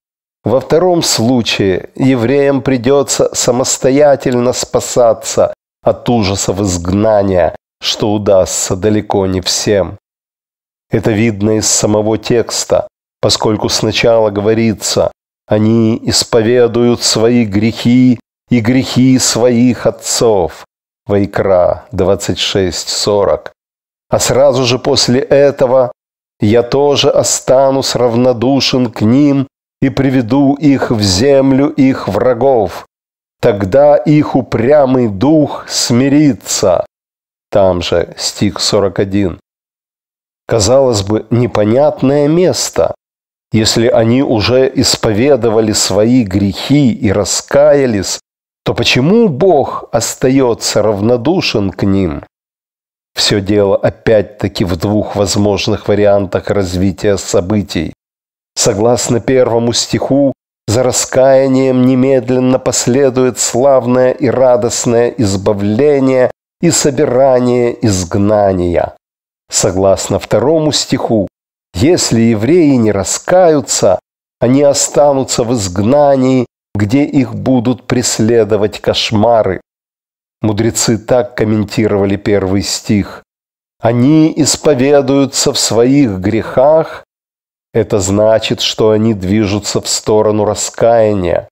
Во втором случае евреям придется самостоятельно спасаться от ужасов изгнания, что удастся далеко не всем. Это видно из самого текста, поскольку сначала говорится «они исповедуют свои грехи и грехи своих отцов», Вайкра 26.40. А сразу же после этого я тоже останусь равнодушен к ним и приведу их в землю их врагов. Тогда их упрямый дух смирится. Там же стих 41. Казалось бы, непонятное место. Если они уже исповедовали свои грехи и раскаялись, то почему Бог остается равнодушен к ним? Все дело опять-таки в двух возможных вариантах развития событий. Согласно первому стиху, за раскаянием немедленно последует славное и радостное избавление и собирание изгнания. Согласно второму стиху, если евреи не раскаются, они останутся в изгнании где их будут преследовать кошмары. Мудрецы так комментировали первый стих. Они исповедуются в своих грехах. Это значит, что они движутся в сторону раскаяния.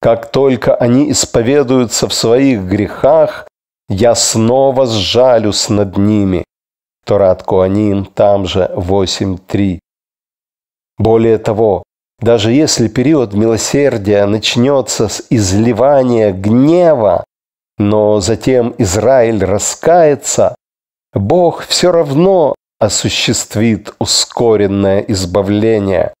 Как только они исповедуются в своих грехах, я снова сжалюсь над ними. Торатку они им там же 8.3. Более того, даже если период милосердия начнется с изливания гнева, но затем Израиль раскается, Бог все равно осуществит ускоренное избавление.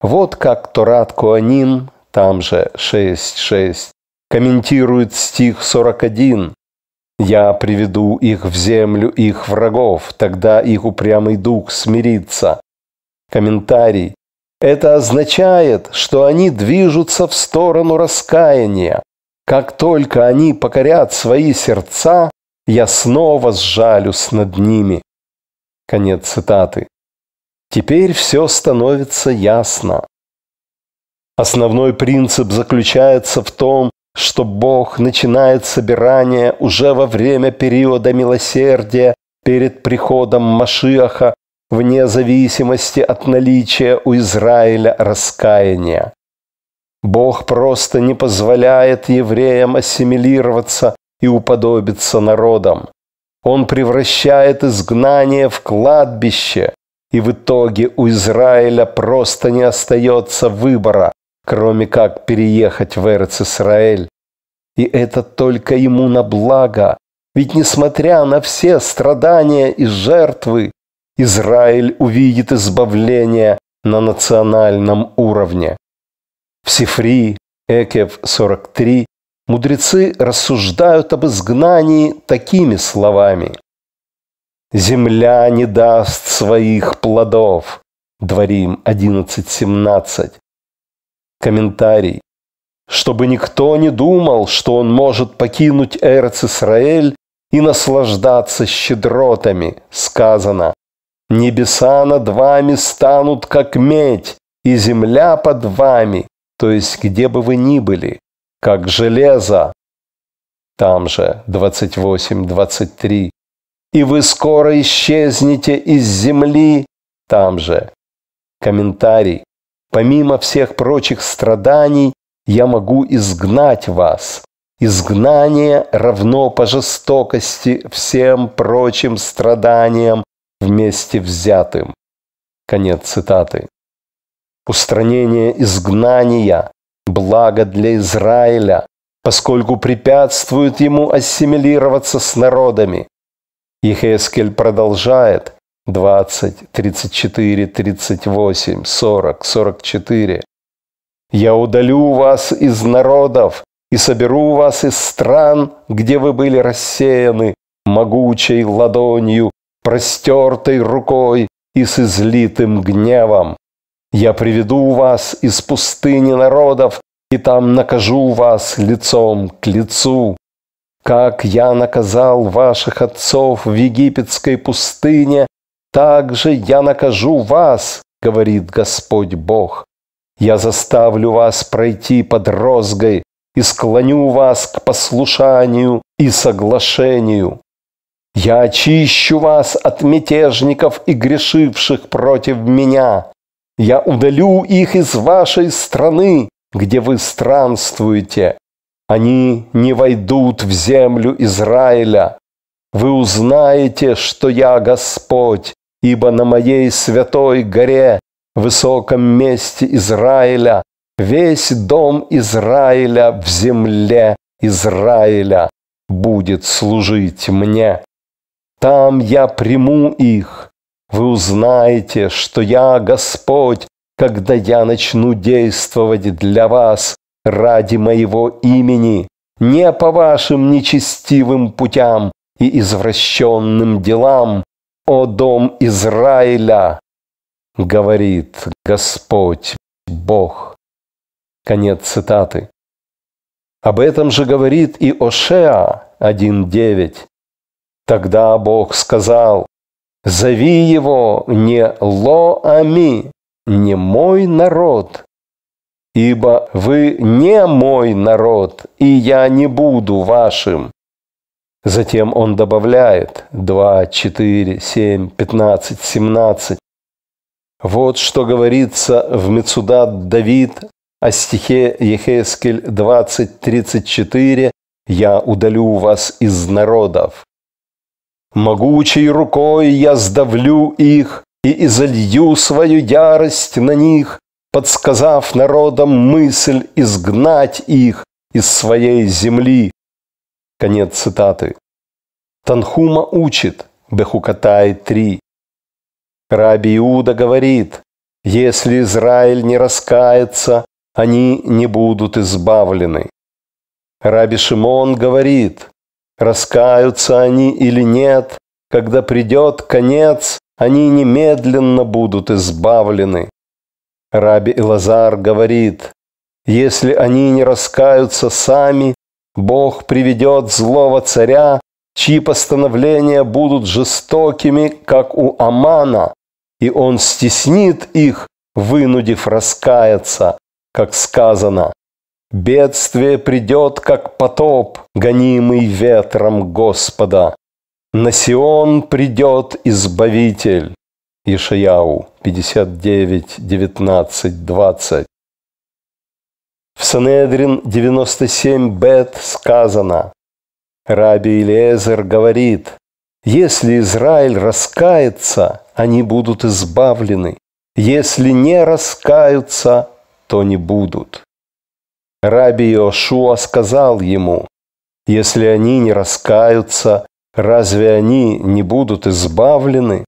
Вот как Торат Куаним, там же 6.6, комментирует стих 41. «Я приведу их в землю их врагов, тогда их упрямый дух смирится». Комментарий. Это означает, что они движутся в сторону раскаяния. Как только они покорят свои сердца, я снова сжалюсь над ними. Конец цитаты. Теперь все становится ясно. Основной принцип заключается в том, что Бог начинает собирание уже во время периода милосердия перед приходом Машиаха вне зависимости от наличия у Израиля раскаяния. Бог просто не позволяет евреям ассимилироваться и уподобиться народам. Он превращает изгнание в кладбище, и в итоге у Израиля просто не остается выбора, кроме как переехать в Эрц-Исраэль. И это только ему на благо, ведь несмотря на все страдания и жертвы, Израиль увидит избавление на национальном уровне. В Сифри, Экев 43, мудрецы рассуждают об изгнании такими словами. «Земля не даст своих плодов» Дворим 11.17. Комментарий. Чтобы никто не думал, что он может покинуть Эрц Исраэль и наслаждаться щедротами, сказано Небеса над вами станут как медь, и земля под вами, то есть где бы вы ни были, как железо. Там же 28-23. И вы скоро исчезнете из земли, там же. Комментарий. Помимо всех прочих страданий, я могу изгнать вас. Изгнание равно по жестокости всем прочим страданиям, вместе взятым. Конец цитаты. Устранение изгнания – благо для Израиля, поскольку препятствует ему ассимилироваться с народами. Ехескель продолжает 20, 34, 38, 40, 44. «Я удалю вас из народов и соберу вас из стран, где вы были рассеяны, могучей ладонью простертой рукой и с излитым гневом. Я приведу вас из пустыни народов, и там накажу вас лицом к лицу. Как я наказал ваших отцов в египетской пустыне, так же я накажу вас, говорит Господь Бог. Я заставлю вас пройти под розгой и склоню вас к послушанию и соглашению. Я очищу вас от мятежников и грешивших против меня. Я удалю их из вашей страны, где вы странствуете. Они не войдут в землю Израиля. Вы узнаете, что я Господь, ибо на моей святой горе, высоком месте Израиля, весь дом Израиля в земле Израиля будет служить мне. Там я приму их. Вы узнаете, что я Господь, когда я начну действовать для вас ради моего имени, не по вашим нечестивым путям и извращенным делам, о дом Израиля, говорит Господь Бог. Конец цитаты. Об этом же говорит и Ошеа 1.9. Тогда Бог сказал, «Зови его не Лоами, не мой народ, ибо вы не мой народ, и я не буду вашим». Затем он добавляет 2, 4, 7, 15, 17. Вот что говорится в Мецудат Давид о стихе Ехескель 20, 34 «Я удалю вас из народов». Могучей рукой я сдавлю их и изолью свою ярость на них, подсказав народам мысль изгнать их из своей земли. Конец цитаты. Танхума учит, Бехукатай 3. Раби Иуда говорит, если Израиль не раскается, они не будут избавлены. Раби Шимон говорит, Раскаются они или нет, когда придет конец, они немедленно будут избавлены. Раби Илазар говорит, если они не раскаются сами, Бог приведет злого царя, чьи постановления будут жестокими, как у Амана, и он стеснит их, вынудив раскаяться, как сказано, Бедствие придет, как потоп, гонимый ветром Господа. На Сион придет Избавитель. Ишаяу 59, 19, 20. В Санедрин 97 Бет сказано, Раби Илиезер говорит, если Израиль раскается, они будут избавлены. Если не раскаются, то не будут. Раби Иошуа сказал ему, «Если они не раскаются, разве они не будут избавлены?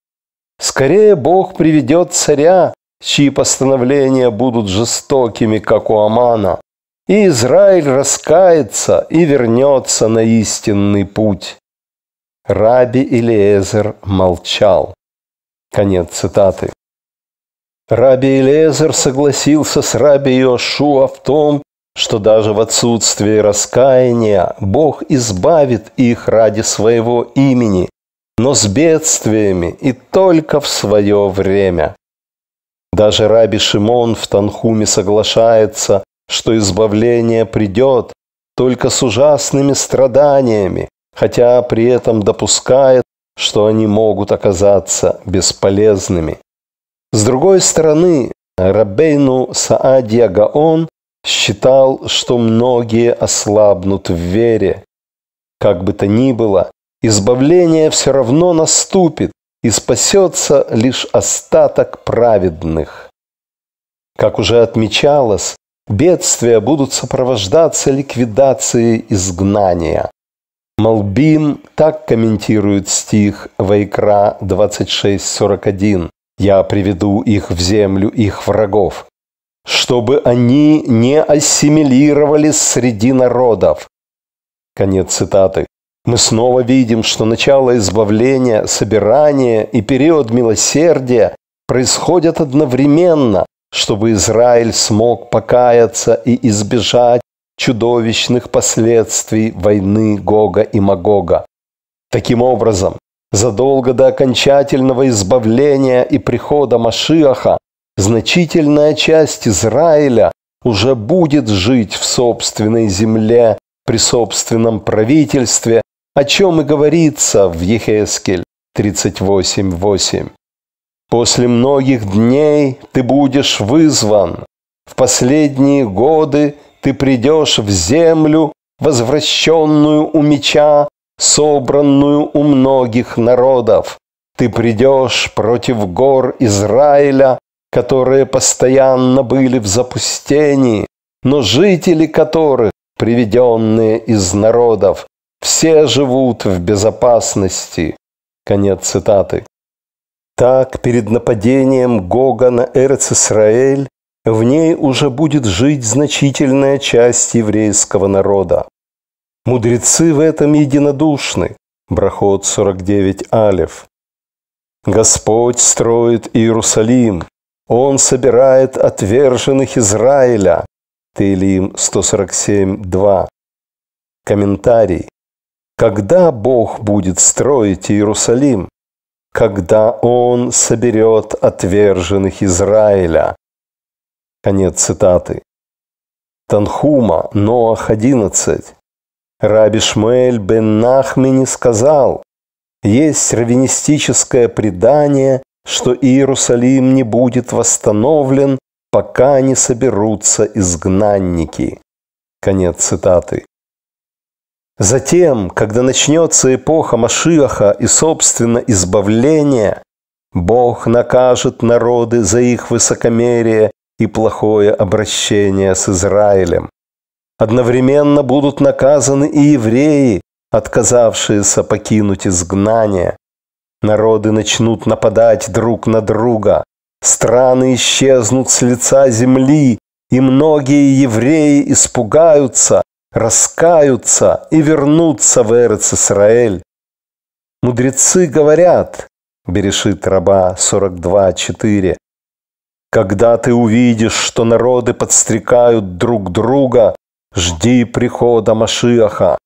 Скорее Бог приведет царя, чьи постановления будут жестокими, как у Амана, и Израиль раскается и вернется на истинный путь». Раби Илиезер молчал. Конец цитаты. Раби Илиезер согласился с Раби Иошуа в том, что даже в отсутствии раскаяния Бог избавит их ради своего имени, но с бедствиями и только в свое время. Даже раби Шимон в Танхуме соглашается, что избавление придет только с ужасными страданиями, хотя при этом допускает, что они могут оказаться бесполезными. С другой стороны, Рабейну Саадья Гаон считал, что многие ослабнут в вере. Как бы то ни было, избавление все равно наступит, и спасется лишь остаток праведных. Как уже отмечалось, бедствия будут сопровождаться ликвидацией изгнания. Малбим так комментирует стих Вайкра 26.41. «Я приведу их в землю их врагов, чтобы они не ассимилировались среди народов. Конец цитаты. Мы снова видим, что начало избавления, собирание и период милосердия происходят одновременно, чтобы Израиль смог покаяться и избежать чудовищных последствий войны Гога и Магога. Таким образом, задолго до окончательного избавления и прихода Машиаха Значительная часть Израиля уже будет жить в собственной земле при собственном правительстве, о чем и говорится в Ехескель 38.8. «После многих дней ты будешь вызван. В последние годы ты придешь в землю, возвращенную у меча, собранную у многих народов. Ты придешь против гор Израиля, которые постоянно были в запустении, но жители которых, приведенные из народов, все живут в безопасности. Конец цитаты. Так, перед нападением Гога на эрец в ней уже будет жить значительная часть еврейского народа. Мудрецы в этом единодушны. Брахот 49 Алев. Господь строит Иерусалим, он собирает отверженных Израиля. Таилим 147.2. Комментарий. Когда Бог будет строить Иерусалим? Когда Он соберет отверженных Израиля. Конец цитаты. Танхума, Ноах 11. Раби Шмуэль бен Нахмени сказал, есть раввинистическое предание, что Иерусалим не будет восстановлен, пока не соберутся изгнанники. Конец цитаты. Затем, когда начнется эпоха Машиаха и, собственно, избавления, Бог накажет народы за их высокомерие и плохое обращение с Израилем. Одновременно будут наказаны и евреи, отказавшиеся покинуть изгнание. Народы начнут нападать друг на друга. Страны исчезнут с лица земли, и многие евреи испугаются, раскаются и вернутся в Эрец-Исраэль. Мудрецы говорят, Берешит раба 42.4, когда ты увидишь, что народы подстрекают друг друга, жди прихода Машиаха.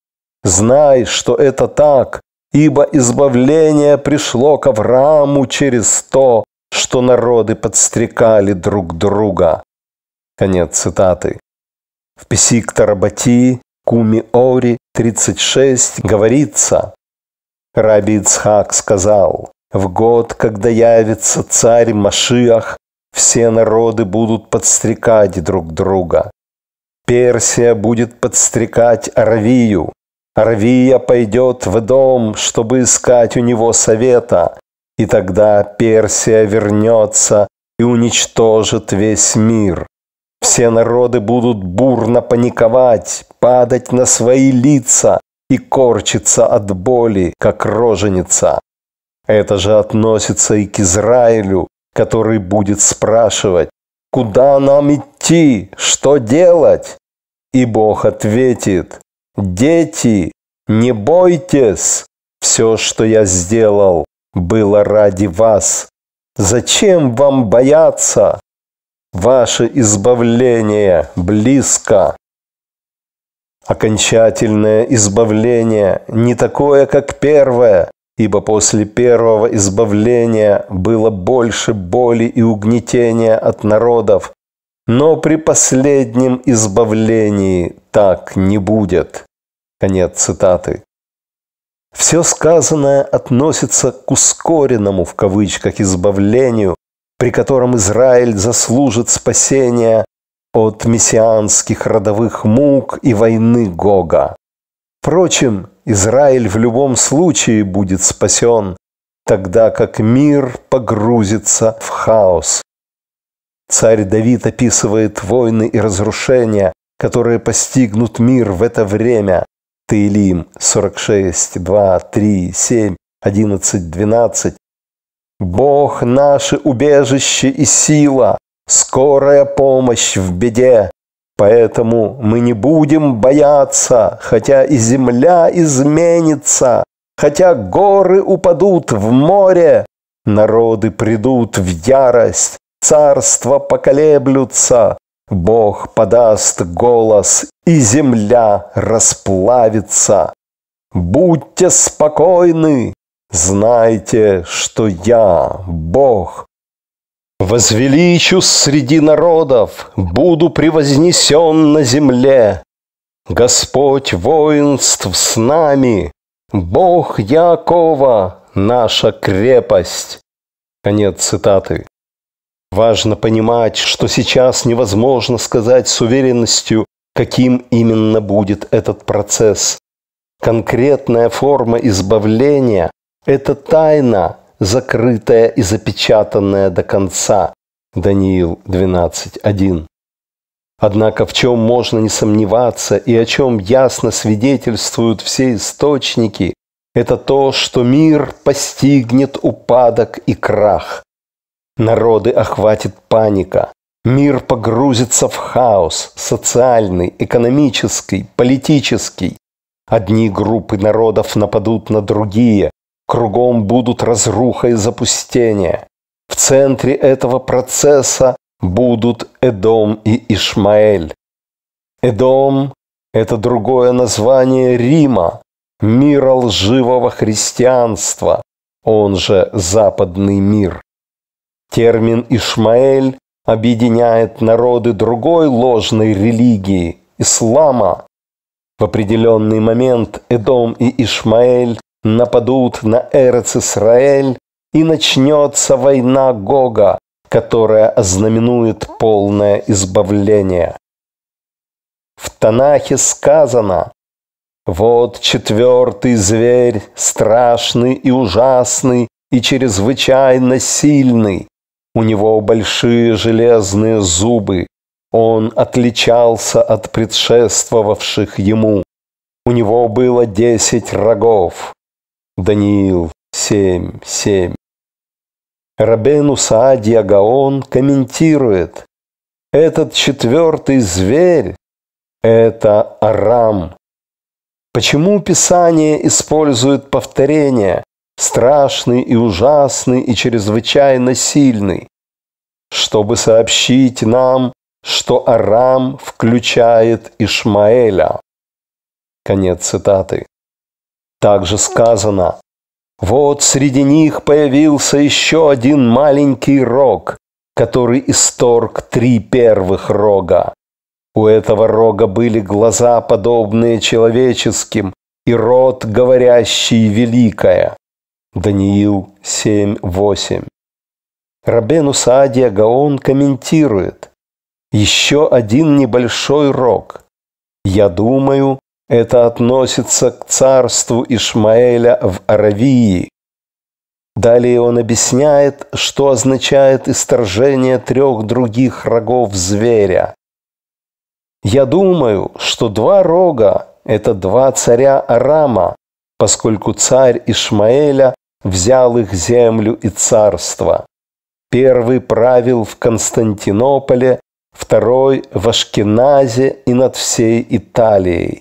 Знай, что это так, Ибо избавление пришло к Аврааму через то, что народы подстрекали друг друга. Конец цитаты. В Песикта Тарабати Куми Ори, 36 говорится, Раби Ицхак сказал, «В год, когда явится царь Машиах, все народы будут подстрекать друг друга. Персия будет подстрекать Аравию, Равия пойдет в дом, чтобы искать у него совета, и тогда Персия вернется и уничтожит весь мир. Все народы будут бурно паниковать, падать на свои лица и корчиться от боли, как роженица. Это же относится и к Израилю, который будет спрашивать, куда нам идти, что делать? И Бог ответит, Дети, не бойтесь! Все, что я сделал, было ради вас. Зачем вам бояться? Ваше избавление близко. Окончательное избавление не такое, как первое, ибо после первого избавления было больше боли и угнетения от народов, но при последнем избавлении так не будет. Конец цитаты. Все сказанное относится к ускоренному, в кавычках, избавлению, при котором Израиль заслужит спасения от мессианских родовых мук и войны Гога. Впрочем, Израиль в любом случае будет спасен, тогда как мир погрузится в хаос. Царь Давид описывает войны и разрушения, которые постигнут мир в это время. Таилим 46, 2, 3, 7, 11, 12. Бог наше убежище и сила, скорая помощь в беде. Поэтому мы не будем бояться, хотя и земля изменится, хотя горы упадут в море, народы придут в ярость, царства поколеблются, Бог подаст голос, и земля расплавится. Будьте спокойны, знайте, что я Бог. Возвеличу среди народов, буду превознесен на земле. Господь воинств с нами, Бог Якова, наша крепость. Конец цитаты. Важно понимать, что сейчас невозможно сказать с уверенностью, каким именно будет этот процесс. Конкретная форма избавления – это тайна, закрытая и запечатанная до конца. Даниил 12.1. Однако в чем можно не сомневаться и о чем ясно свидетельствуют все источники, это то, что мир постигнет упадок и крах. Народы охватит паника. Мир погрузится в хаос социальный, экономический, политический. Одни группы народов нападут на другие. Кругом будут разруха и запустение. В центре этого процесса будут Эдом и Ишмаэль. Эдом – это другое название Рима, мира лживого христианства, он же западный мир. Термин «Ишмаэль» объединяет народы другой ложной религии – ислама. В определенный момент Эдом и Ишмаэль нападут на Эрец-Исраэль и начнется война Гога, которая ознаменует полное избавление. В Танахе сказано «Вот четвертый зверь, страшный и ужасный, и чрезвычайно сильный, у него большие железные зубы. Он отличался от предшествовавших ему. У него было десять рогов. Даниил 7.7. Рабену Саадья Гаон комментирует, этот четвертый зверь – это Арам. Почему Писание использует повторение? страшный и ужасный и чрезвычайно сильный, чтобы сообщить нам, что Арам включает Ишмаэля. Конец цитаты. Также сказано, вот среди них появился еще один маленький рог, который исторг три первых рога. У этого рога были глаза, подобные человеческим, и рот, говорящий великое. Даниил 7.8. Рабену Саадия Гаон комментирует «Еще один небольшой рог. Я думаю, это относится к царству Ишмаэля в Аравии». Далее он объясняет, что означает исторжение трех других рогов зверя. «Я думаю, что два рога – это два царя Арама, поскольку царь Ишмаэля взял их землю и царство. Первый правил в Константинополе, второй в Ашкеназе и над всей Италией.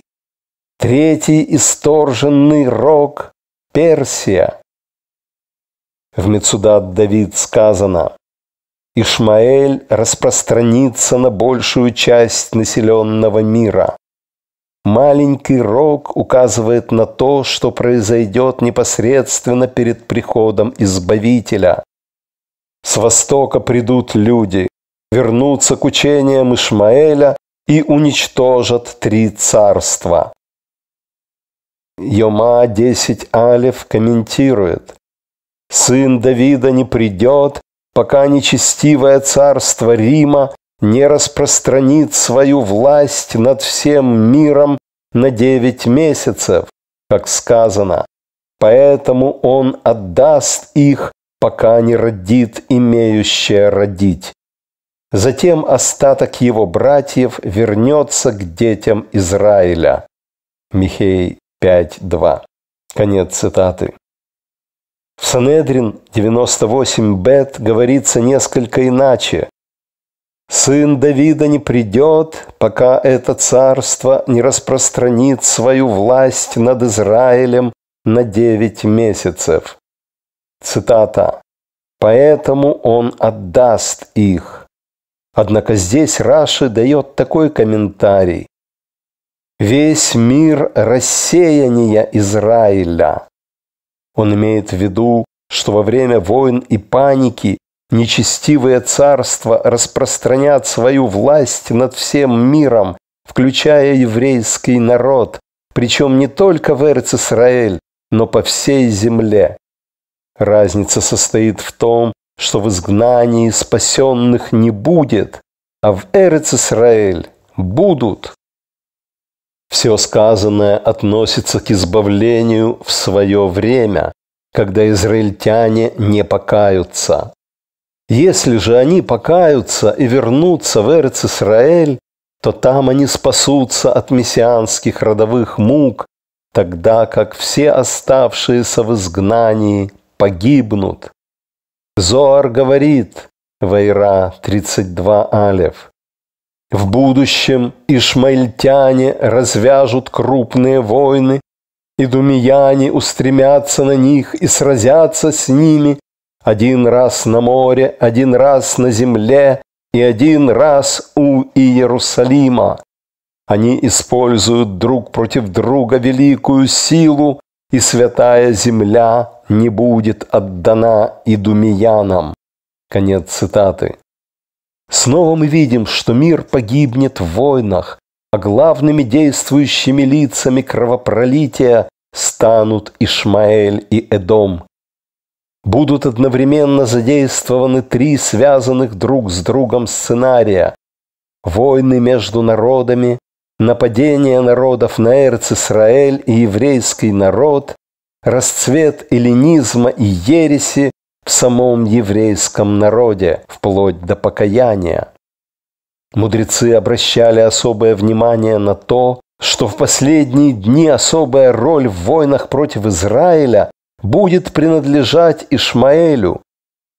Третий исторженный рог – Персия. В Мецудат Давид сказано «Ишмаэль распространится на большую часть населенного мира». Маленький рог указывает на то, что произойдет непосредственно перед приходом Избавителя. С востока придут люди, вернутся к учениям Ишмаэля и уничтожат три царства. Йома 10 Алев комментирует, «Сын Давида не придет, пока нечестивое царство Рима не распространит свою власть над всем миром на девять месяцев, как сказано. Поэтому он отдаст их, пока не родит имеющее родить. Затем остаток его братьев вернется к детям Израиля. Михей 5.2. Конец цитаты. В Санедрин 98 Бет говорится несколько иначе. Сын Давида не придет, пока это царство не распространит свою власть над Израилем на девять месяцев. Цитата. «Поэтому он отдаст их». Однако здесь Раши дает такой комментарий. «Весь мир рассеяния Израиля». Он имеет в виду, что во время войн и паники Нечестивое царство распространят свою власть над всем миром, включая еврейский народ, причем не только в Эрцисраэль, но по всей земле. Разница состоит в том, что в изгнании спасенных не будет, а в Эрцисраэль будут. Все сказанное относится к избавлению в свое время, когда израильтяне не покаются. Если же они покаются и вернутся в Эрец-Исраэль, то там они спасутся от мессианских родовых мук, тогда как все оставшиеся в изгнании погибнут. Зоар говорит, Вайра 32 Алев, в будущем ишмаильтяне развяжут крупные войны, и думияне устремятся на них и сразятся с ними, один раз на море, один раз на земле и один раз у Иерусалима. Они используют друг против друга великую силу, и святая земля не будет отдана идумиянам. Конец цитаты. Снова мы видим, что мир погибнет в войнах, а главными действующими лицами кровопролития станут Ишмаэль и Эдом будут одновременно задействованы три связанных друг с другом сценария. Войны между народами, нападение народов на Эрцисраэль и еврейский народ, расцвет эллинизма и ереси в самом еврейском народе, вплоть до покаяния. Мудрецы обращали особое внимание на то, что в последние дни особая роль в войнах против Израиля будет принадлежать Ишмаэлю.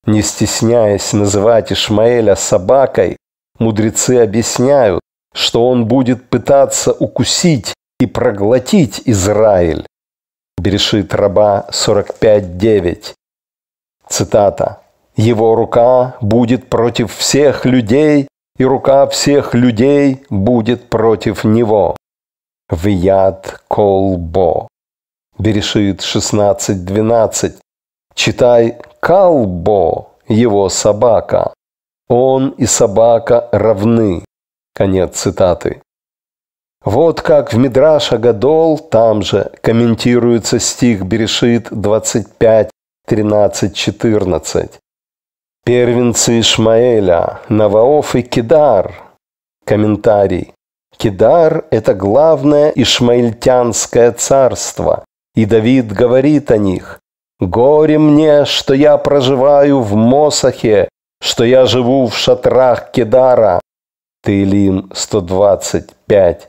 Не стесняясь называть Ишмаэля собакой, мудрецы объясняют, что он будет пытаться укусить и проглотить Израиль. Берешит раба 45.9. Цитата. «Его рука будет против всех людей, и рука всех людей будет против него». Вияд Колбо. Берешит 16.12. Читай «Калбо» его собака. Он и собака равны. Конец цитаты. Вот как в Мидраш Агадол, там же комментируется стих Берешит 25, 13, 14. Первенцы Ишмаэля, Наваоф и Кидар. Комментарий. Кидар – это главное ишмаильтянское царство, и Давид говорит о них. «Горе мне, что я проживаю в Мосахе, что я живу в шатрах Кедара». Таилим 125.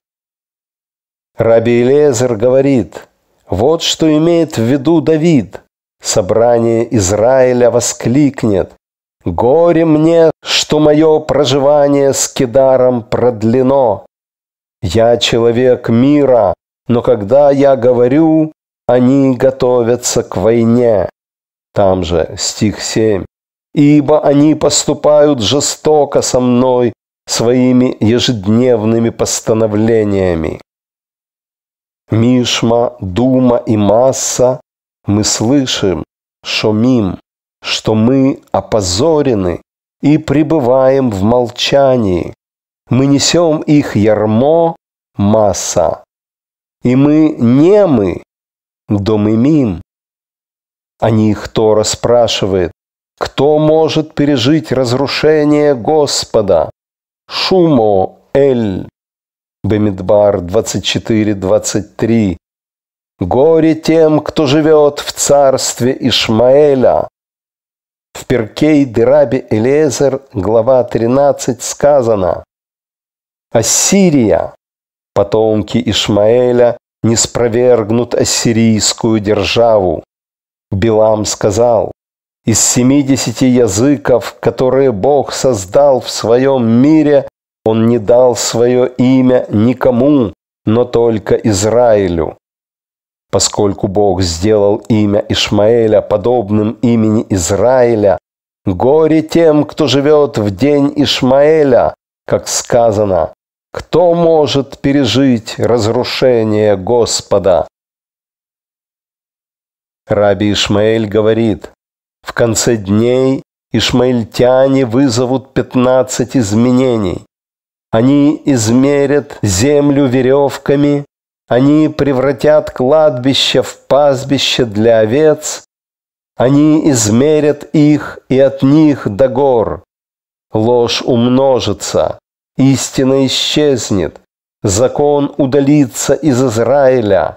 Раби Элезер говорит, вот что имеет в виду Давид. Собрание Израиля воскликнет, «Горе мне, что мое проживание с Кедаром продлено! Я человек мира, но когда я говорю, они готовятся к войне. Там же стих 7. Ибо они поступают жестоко со мной своими ежедневными постановлениями. Мишма, Дума и Масса мы слышим, шумим, что мы опозорены и пребываем в молчании. Мы несем их ярмо, масса, и мы не мы дом имим, о них кто расспрашивает, кто может пережить разрушение Господа? Шумо Эль. Бемидбар 24-23. Горе тем, кто живет в царстве Ишмаэля. В Перкей Дерабе Элезер, глава 13, сказано. Ассирия, потомки Ишмаэля, не спровергнут ассирийскую державу. Билам сказал, из семидесяти языков, которые Бог создал в своем мире, он не дал свое имя никому, но только Израилю. Поскольку Бог сделал имя Ишмаэля подобным имени Израиля, горе тем, кто живет в день Ишмаэля, как сказано, кто может пережить разрушение Господа? Раби Ишмаэль говорит, в конце дней ишмаильтяне вызовут пятнадцать изменений. Они измерят землю веревками, они превратят кладбище в пастбище для овец, они измерят их и от них до гор. Ложь умножится, Истина исчезнет, закон удалится из Израиля.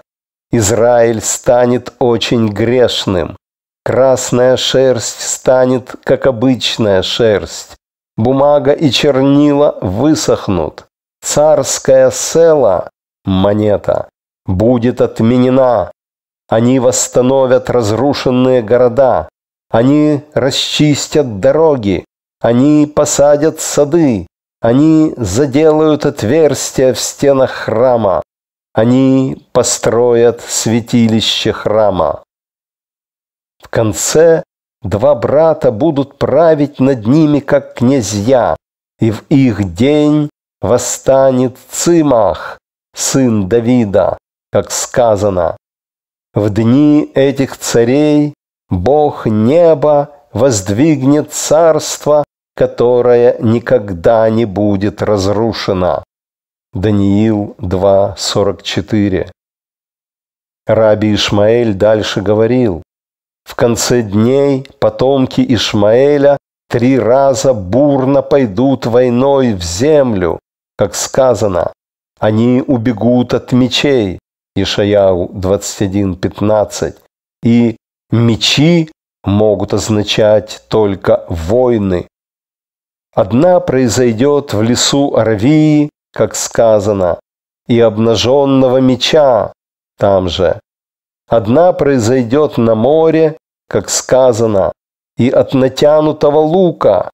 Израиль станет очень грешным. Красная шерсть станет, как обычная шерсть. Бумага и чернила высохнут. Царская села, монета, будет отменена. Они восстановят разрушенные города. Они расчистят дороги. Они посадят сады. Они заделают отверстия в стенах храма. Они построят святилище храма. В конце два брата будут править над ними, как князья, и в их день восстанет Цимах, сын Давида, как сказано. В дни этих царей Бог неба воздвигнет царство которая никогда не будет разрушена. Даниил 2.44 Раби Ишмаэль дальше говорил, «В конце дней потомки Ишмаэля три раза бурно пойдут войной в землю, как сказано, они убегут от мечей, Ишаяу 21.15, и мечи могут означать только войны, Одна произойдет в лесу Аравии, как сказано, и обнаженного меча там же. Одна произойдет на море, как сказано, и от натянутого лука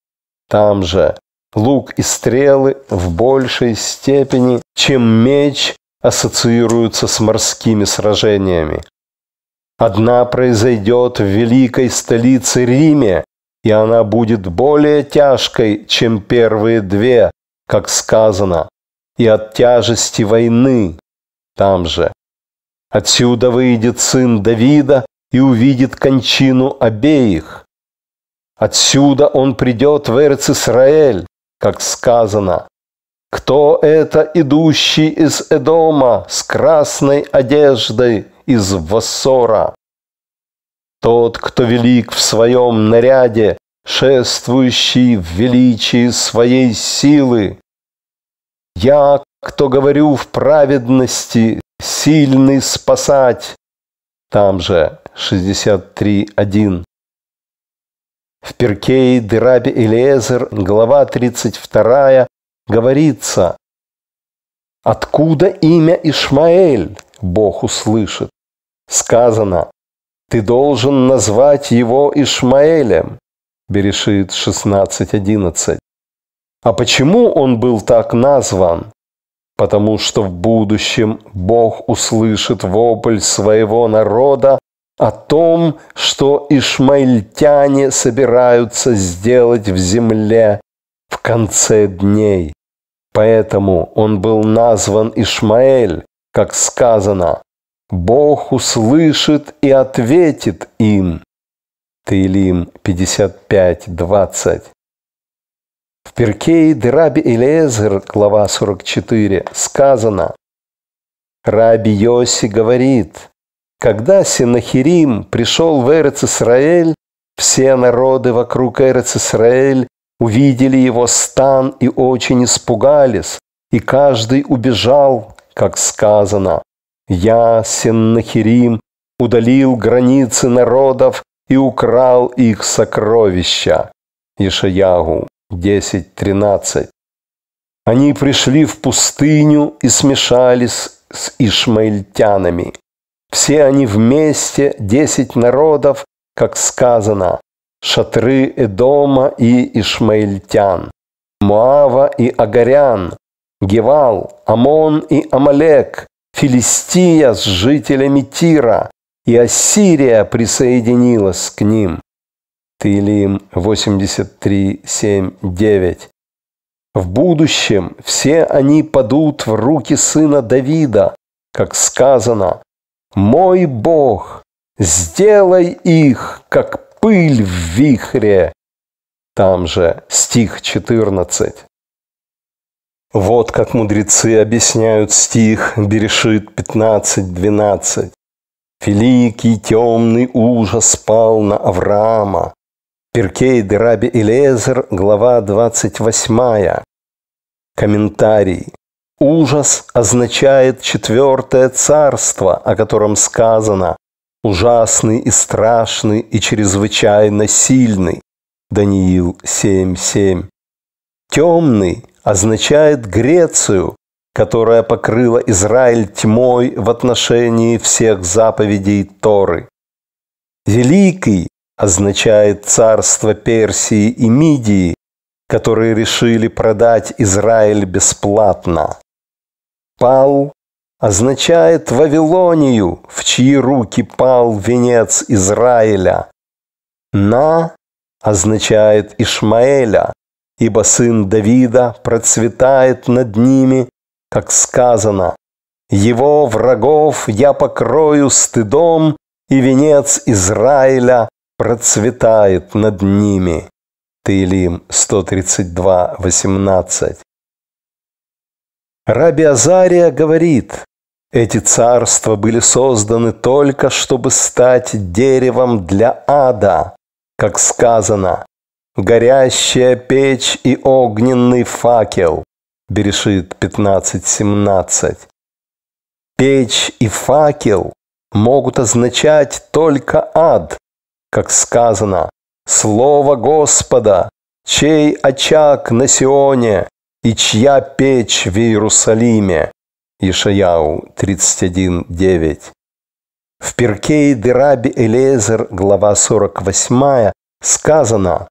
там же. Лук и стрелы в большей степени, чем меч, ассоциируются с морскими сражениями. Одна произойдет в великой столице Риме, и она будет более тяжкой, чем первые две, как сказано, и от тяжести войны там же. Отсюда выйдет сын Давида и увидит кончину обеих. Отсюда он придет в Эрцисраэль, как сказано. Кто это, идущий из Эдома с красной одеждой из Вассора? Тот, кто велик в своем наряде, шествующий в величии своей силы. Я, кто говорю в праведности, сильный спасать. Там же 63.1. В Перкеи Дерабе Элиезер, глава 32, говорится, «Откуда имя Ишмаэль?» Бог услышит. Сказано, ты должен назвать его Ишмаэлем. Берешит 16.11. А почему он был так назван? Потому что в будущем Бог услышит вопль своего народа о том, что ишмаильтяне собираются сделать в земле в конце дней. Поэтому он был назван Ишмаэль, как сказано, Бог услышит и ответит им. Таилим 55.20. В Перкее Дераби Элезер, глава 44, сказано, Раби Йоси говорит, когда Синахирим пришел в Эрец-Исраэль, все народы вокруг Эрец-Исраэль увидели его стан и очень испугались, и каждый убежал, как сказано. Я, Сеннахирим, удалил границы народов и украл их сокровища. Ишаягу 10.13. Они пришли в пустыню и смешались с ишмаильтянами. Все они вместе, десять народов, как сказано, шатры Эдома и Ишмаильтян, Муава и Агарян, Гевал, Амон и Амалек, Филистия с жителями Тира, и Ассирия присоединилась к ним. Таилим 83.7.9. В будущем все они падут в руки сына Давида, как сказано, «Мой Бог, сделай их, как пыль в вихре». Там же стих 14. Вот как мудрецы объясняют стих Берешит 15.12. «Великий темный ужас спал на Авраама». Перкей Дераби Элезер, глава 28. Комментарий. Ужас означает четвертое царство, о котором сказано «ужасный и страшный и чрезвычайно сильный» Даниил 7.7. Темный означает Грецию, которая покрыла Израиль тьмой в отношении всех заповедей Торы. Великий означает царство Персии и Мидии, которые решили продать Израиль бесплатно. Пал означает Вавилонию, в чьи руки пал венец Израиля. На означает Ишмаэля, ибо сын Давида процветает над ними, как сказано, «Его врагов я покрою стыдом, и венец Израиля процветает над ними». Таилим 132, 18. Раби Азария говорит, эти царства были созданы только, чтобы стать деревом для ада, как сказано, Горящая печь и огненный факел. Берешит 15.17. Печь и факел могут означать только ад, как сказано, Слово Господа, чей очаг на Сионе и чья печь в Иерусалиме. Ишаяу 31.9. В Перкее Дерабе Элезер, глава 48, сказано,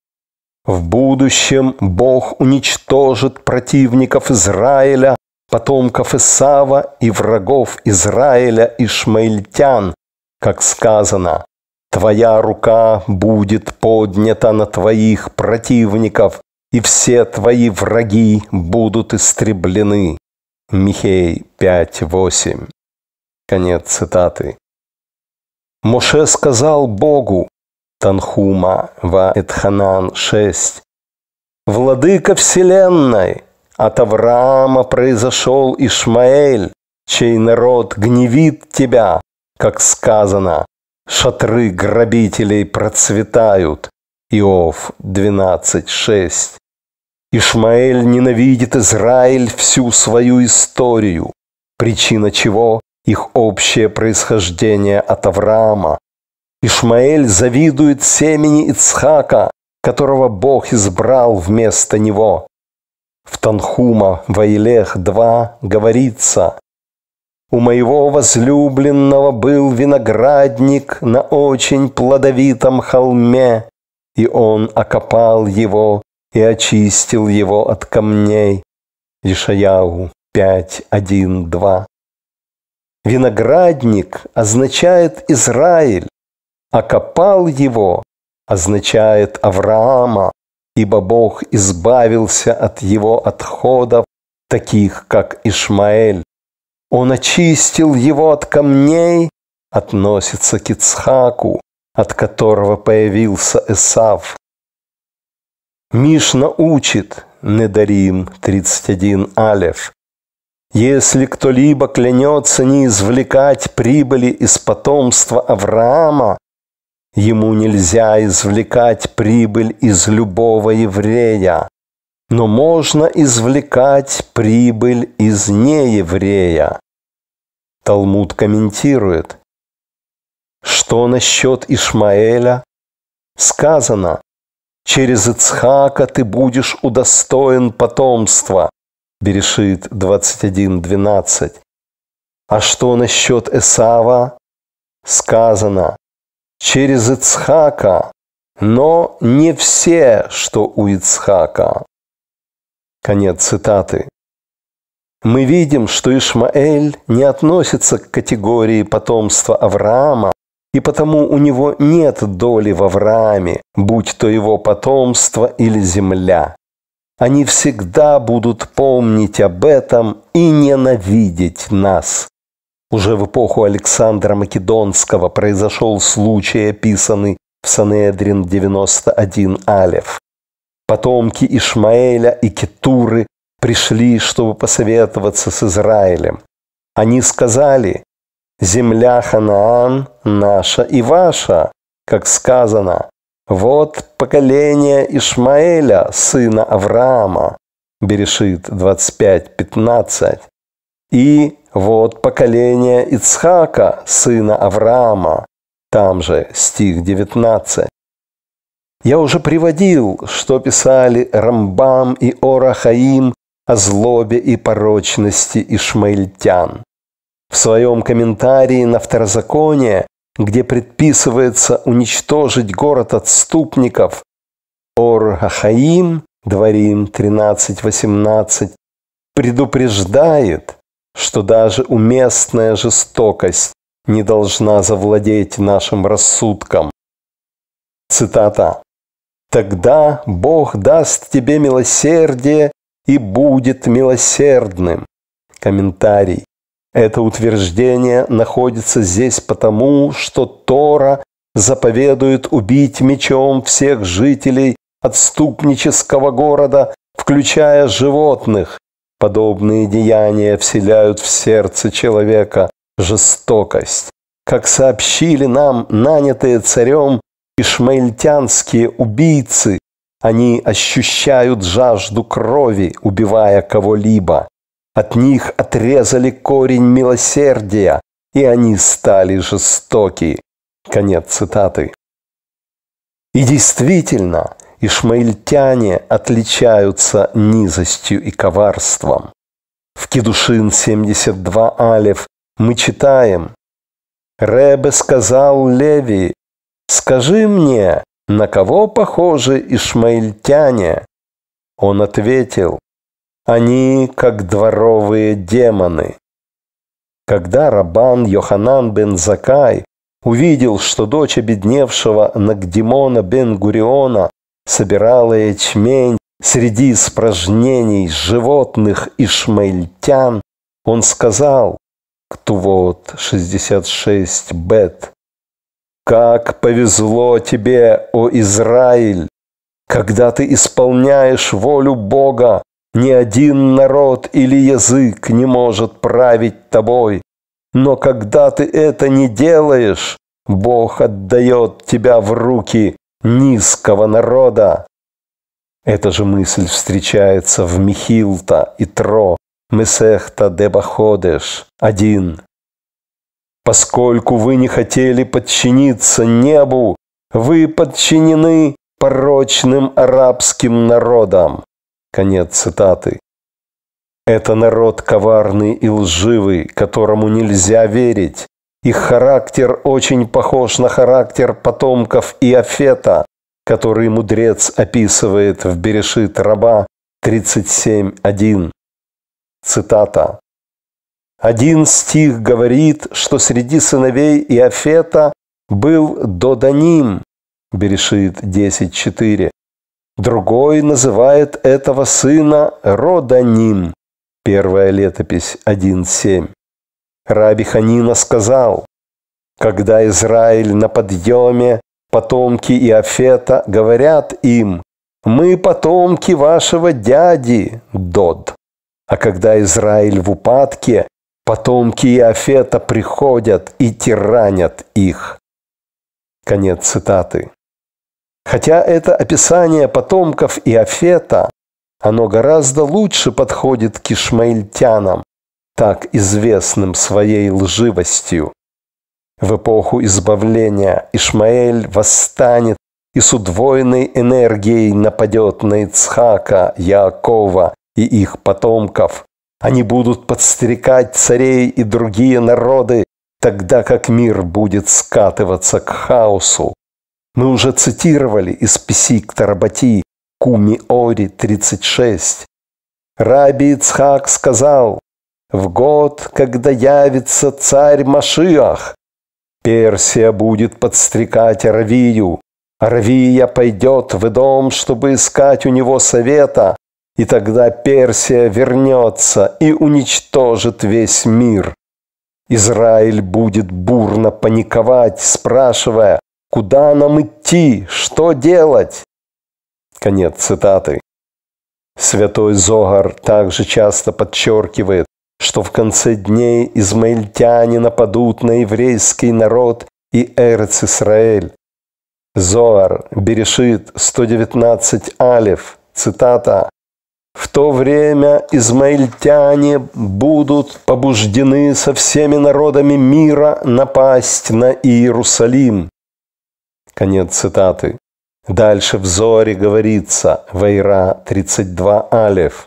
в будущем Бог уничтожит противников Израиля, потомков Исава и врагов Израиля и шмельтян, как сказано, «Твоя рука будет поднята на твоих противников, и все твои враги будут истреблены». Михей 5.8. Конец цитаты. Моше сказал Богу, Танхума Ва Этханан 6. Владыка Вселенной! От Авраама произошел Ишмаэль, чей народ гневит тебя, как сказано, шатры грабителей процветают. Иов 12.6. Ишмаэль ненавидит Израиль всю свою историю, причина чего их общее происхождение от Авраама, Ишмаэль завидует семени Ицхака, которого Бог избрал вместо него. В Танхума, Ваилех 2 говорится, «У моего возлюбленного был виноградник на очень плодовитом холме, и он окопал его и очистил его от камней». Ишаяу 5.1.2 Виноградник означает Израиль, окопал его, означает Авраама, ибо Бог избавился от его отходов, таких как Ишмаэль. Он очистил его от камней, относится к Ицхаку, от которого появился Эсав. Мишна учит, Недарим 31 Алев, если кто-либо клянется не извлекать прибыли из потомства Авраама, Ему нельзя извлекать прибыль из любого еврея, но можно извлекать прибыль из нееврея. Талмуд комментирует, что насчет Ишмаэля сказано, «Через Ицхака ты будешь удостоен потомства» Берешит 21.12. А что насчет Эсава? Сказано, через Ицхака, но не все, что у Ицхака. Конец цитаты. Мы видим, что Ишмаэль не относится к категории потомства Авраама, и потому у него нет доли в Аврааме, будь то его потомство или земля. Они всегда будут помнить об этом и ненавидеть нас, уже в эпоху Александра Македонского произошел случай, описанный в Санедрин 91 Алев. Потомки Ишмаэля и Кетуры пришли, чтобы посоветоваться с Израилем. Они сказали, «Земля Ханаан наша и ваша, как сказано, вот поколение Ишмаэля, сына Авраама». Берешит 25.15. И вот поколение Ицхака, сына Авраама, там же стих 19. Я уже приводил, что писали Рамбам и Орахаим о злобе и порочности ишмаильтян. В своем комментарии на второзаконие, где предписывается уничтожить город отступников, Ор-Ахаим, Дворим 13.18, предупреждает, что даже уместная жестокость не должна завладеть нашим рассудком. Цитата. «Тогда Бог даст тебе милосердие и будет милосердным». Комментарий. Это утверждение находится здесь потому, что Тора заповедует убить мечом всех жителей отступнического города, включая животных, Подобные деяния вселяют в сердце человека жестокость. Как сообщили нам нанятые царем ишмаильтянские убийцы, они ощущают жажду крови, убивая кого-либо. От них отрезали корень милосердия, и они стали жестоки. Конец цитаты. И действительно, Ишмаильтяне отличаются низостью и коварством. В Кедушин 72 Алев мы читаем «Ребе сказал Леви, скажи мне, на кого похожи ишмаильтяне?» Он ответил, «Они как дворовые демоны». Когда Рабан Йоханан бен Закай увидел, что дочь обедневшего Нагдимона бен Гуриона собирала ячмень среди испражнений животных и шмельтян, он сказал, "Кто Ктувот 66 Бет, «Как повезло тебе, о Израиль! Когда ты исполняешь волю Бога, ни один народ или язык не может править тобой. Но когда ты это не делаешь, Бог отдает тебя в руки низкого народа. Эта же мысль встречается в Михилта и Тро, Месехта Дебаходеш один. Поскольку вы не хотели подчиниться небу, вы подчинены порочным арабским народам. Конец цитаты. Это народ коварный и лживый, которому нельзя верить, их характер очень похож на характер потомков Иофета, который мудрец описывает в Берешит Раба 37.1. Цитата. Один стих говорит, что среди сыновей Иофета был Доданим, Берешит 10.4. Другой называет этого сына Роданим, первая летопись 1.7. Раби Ханина сказал, когда Израиль на подъеме, потомки Иофета говорят им, мы потомки вашего дяди, Дод. А когда Израиль в упадке, потомки Иофета приходят и тиранят их. Конец цитаты. Хотя это описание потомков Иофета, оно гораздо лучше подходит к ишмаильтянам, так известным своей лживостью. В эпоху избавления Ишмаэль восстанет и с удвоенной энергией нападет на Ицхака, Якова и их потомков. Они будут подстерекать царей и другие народы, тогда как мир будет скатываться к хаосу. Мы уже цитировали из Писи к Тарабати Куми Ори 36. Раби Ицхак сказал, в год, когда явится царь Машиах. Персия будет подстрекать Равию. Равия пойдет в дом, чтобы искать у него совета, и тогда Персия вернется и уничтожит весь мир. Израиль будет бурно паниковать, спрашивая, куда нам идти, что делать? Конец цитаты. Святой Зогар также часто подчеркивает, что в конце дней измаильтяне нападут на еврейский народ и Эрец Исраэль. Зоар, Берешит, 119 Алиф, цитата. «В то время измаильтяне будут побуждены со всеми народами мира напасть на Иерусалим». Конец цитаты. Дальше в Зоре говорится, Вайра 32 Алиф.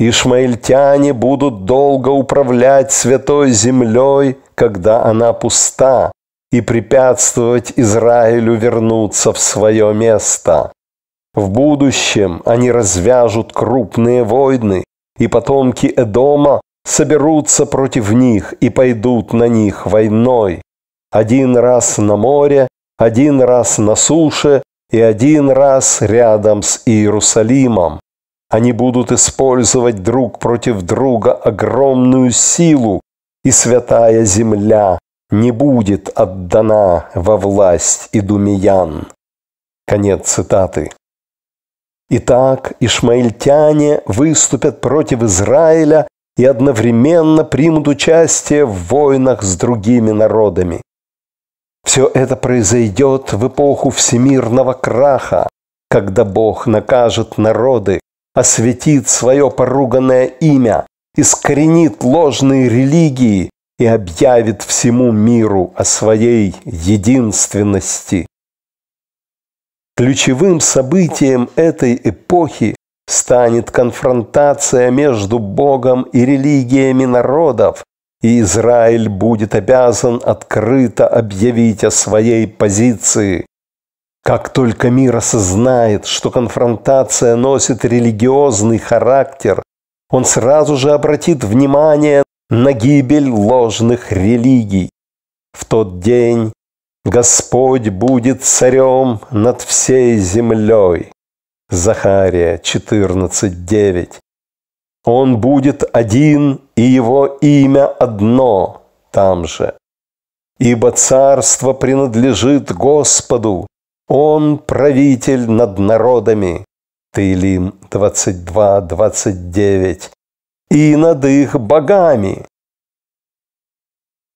Ишмаильтяне будут долго управлять святой землей, когда она пуста, и препятствовать Израилю вернуться в свое место. В будущем они развяжут крупные войны, и потомки Эдома соберутся против них и пойдут на них войной. Один раз на море, один раз на суше и один раз рядом с Иерусалимом. Они будут использовать друг против друга огромную силу, и святая земля не будет отдана во власть идумиян. Конец цитаты. Итак, ишмаильтяне выступят против Израиля и одновременно примут участие в войнах с другими народами. Все это произойдет в эпоху всемирного краха, когда Бог накажет народы, осветит свое поруганное имя, искоренит ложные религии и объявит всему миру о своей единственности. Ключевым событием этой эпохи станет конфронтация между Богом и религиями народов, и Израиль будет обязан открыто объявить о своей позиции. Как только мир осознает, что конфронтация носит религиозный характер, он сразу же обратит внимание на гибель ложных религий. В тот день Господь будет царем над всей землей. Захария 14.9. Он будет один, и его имя одно там же. Ибо царство принадлежит Господу, он правитель над народами. Таилим 22-29. И над их богами.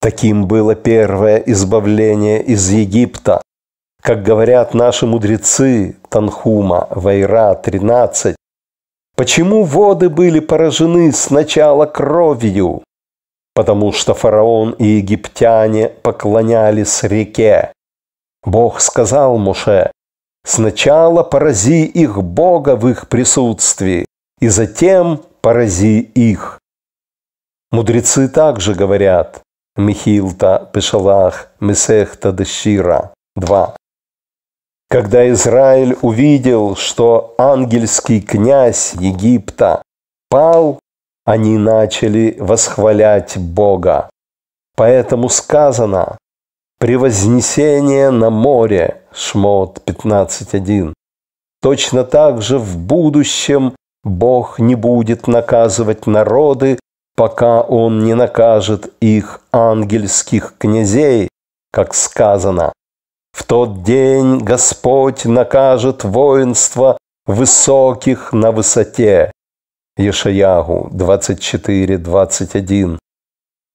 Таким было первое избавление из Египта. Как говорят наши мудрецы Танхума, Вайра 13, почему воды были поражены сначала кровью? Потому что фараон и египтяне поклонялись реке. Бог сказал Муше, «Сначала порази их Бога в их присутствии, и затем порази их». Мудрецы также говорят Михилта, Пешалах, Месехта, Дешира 2. Когда Израиль увидел, что ангельский князь Египта пал, они начали восхвалять Бога. Поэтому сказано, Превознесение на море, Шмот 15.1. Точно так же в будущем Бог не будет наказывать народы, пока Он не накажет их ангельских князей, как сказано. В тот день Господь накажет воинство высоких на высоте. Ешаягу 24.21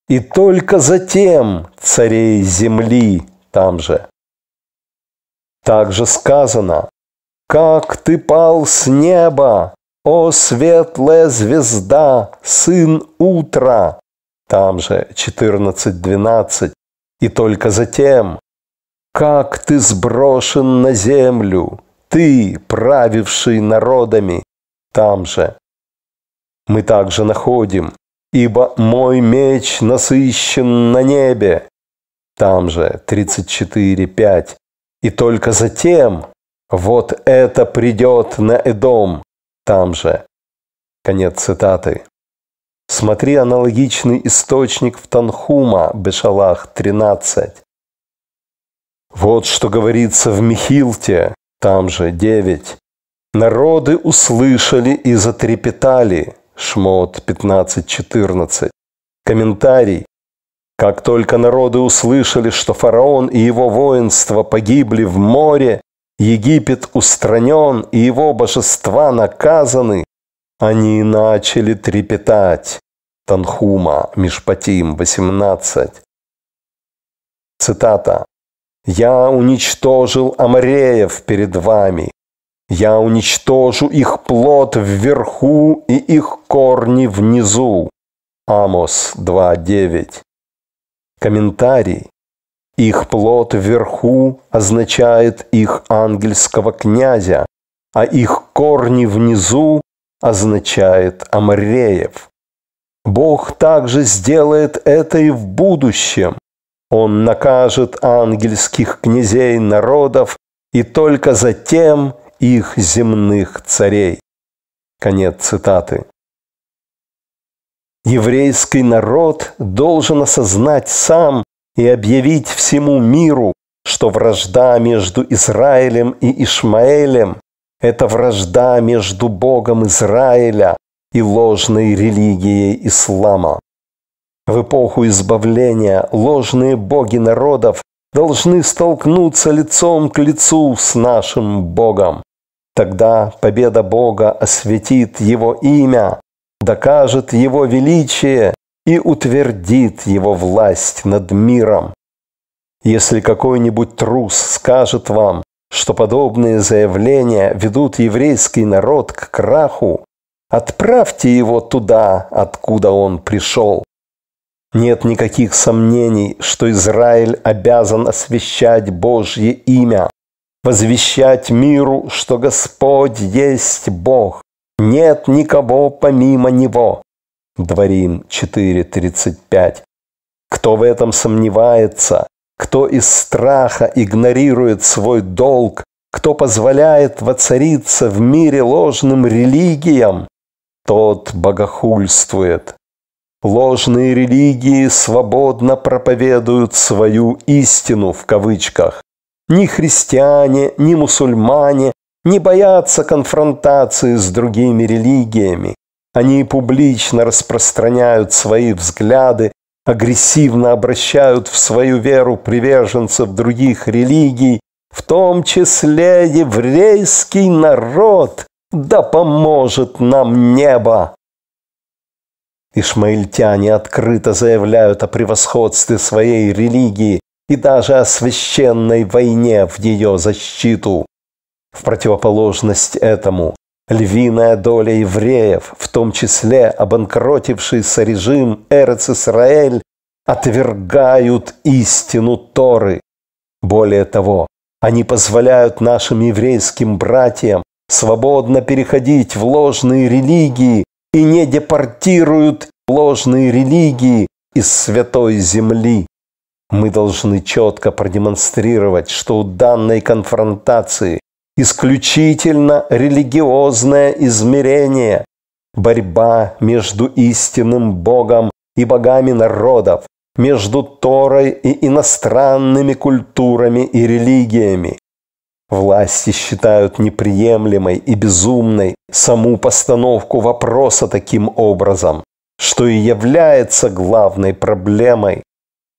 и только затем царей земли там же. Также сказано, как ты пал с неба, о светлая звезда, сын утра, там же 14.12, и только затем, как ты сброшен на землю, ты, правивший народами, там же. Мы также находим, ибо мой меч насыщен на небе. Там же 34.5. И только затем вот это придет на Эдом. Там же. Конец цитаты. Смотри аналогичный источник в Танхума, Бешалах 13. Вот что говорится в Михилте, там же 9. «Народы услышали и затрепетали, Шмот 15.14. Комментарий. Как только народы услышали, что фараон и его воинство погибли в море, Египет устранен и его божества наказаны, они начали трепетать. Танхума, Мишпатим, 18. Цитата. «Я уничтожил Амареев перед вами, я уничтожу их плод вверху и их корни внизу. Амос 2.9. Комментарий. Их плод вверху означает их ангельского князя, а их корни внизу означает Амареев. Бог также сделает это и в будущем. Он накажет ангельских князей народов, и только затем их земных царей. Конец цитаты. Еврейский народ должен осознать сам и объявить всему миру, что вражда между Израилем и Ишмаэлем – это вражда между Богом Израиля и ложной религией ислама. В эпоху избавления ложные боги народов должны столкнуться лицом к лицу с нашим Богом. Тогда победа Бога осветит его имя, докажет его величие и утвердит его власть над миром. Если какой-нибудь трус скажет вам, что подобные заявления ведут еврейский народ к краху, отправьте его туда, откуда он пришел. Нет никаких сомнений, что Израиль обязан освящать Божье имя возвещать миру, что Господь есть Бог, нет никого помимо Него. Дворим 4.35. Кто в этом сомневается, кто из страха игнорирует свой долг, кто позволяет воцариться в мире ложным религиям, тот богохульствует. Ложные религии свободно проповедуют свою истину в кавычках. Ни христиане, ни мусульмане не боятся конфронтации с другими религиями. Они публично распространяют свои взгляды, агрессивно обращают в свою веру приверженцев других религий, в том числе еврейский народ, да поможет нам небо. Ишмаильтяне открыто заявляют о превосходстве своей религии, и даже о священной войне в ее защиту. В противоположность этому львиная доля евреев, в том числе обанкротившийся режим Эрец-Исраэль, отвергают истину Торы. Более того, они позволяют нашим еврейским братьям свободно переходить в ложные религии и не депортируют ложные религии из святой земли. Мы должны четко продемонстрировать, что у данной конфронтации исключительно религиозное измерение, борьба между истинным Богом и богами народов, между Торой и иностранными культурами и религиями. Власти считают неприемлемой и безумной саму постановку вопроса таким образом, что и является главной проблемой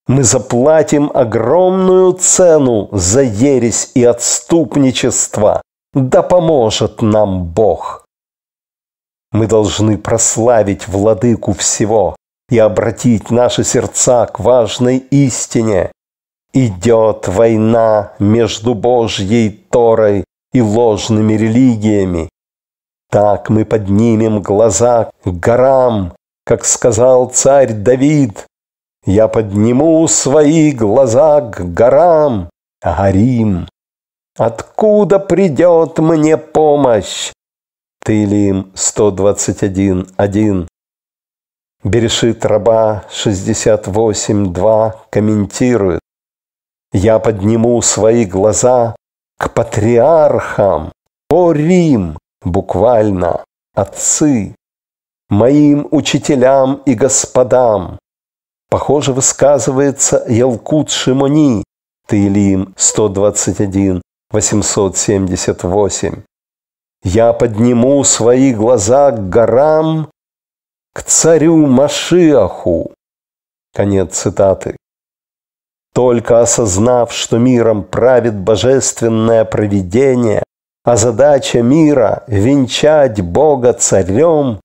мы заплатим огромную цену за ересь и отступничество. Да поможет нам Бог. Мы должны прославить владыку всего и обратить наши сердца к важной истине. Идет война между Божьей Торой и ложными религиями. Так мы поднимем глаза к горам, как сказал царь Давид, я подниму свои глаза к горам, горим. А откуда придет мне помощь? Тылим 121.1. Берешит раба 68.2 комментирует. Я подниму свои глаза к патриархам, о Рим, буквально, отцы, моим учителям и господам, Похоже, высказывается Ялкут Шимони, Таилим 121, 878. «Я подниму свои глаза к горам, к царю Машиаху». Конец цитаты. Только осознав, что миром правит божественное провидение, а задача мира – венчать Бога царем,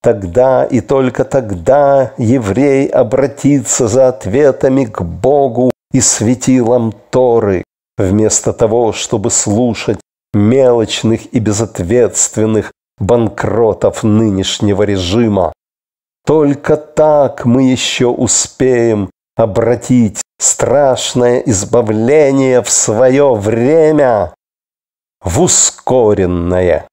Тогда и только тогда еврей обратится за ответами к Богу и светилам Торы, вместо того, чтобы слушать мелочных и безответственных банкротов нынешнего режима. Только так мы еще успеем обратить страшное избавление в свое время в ускоренное.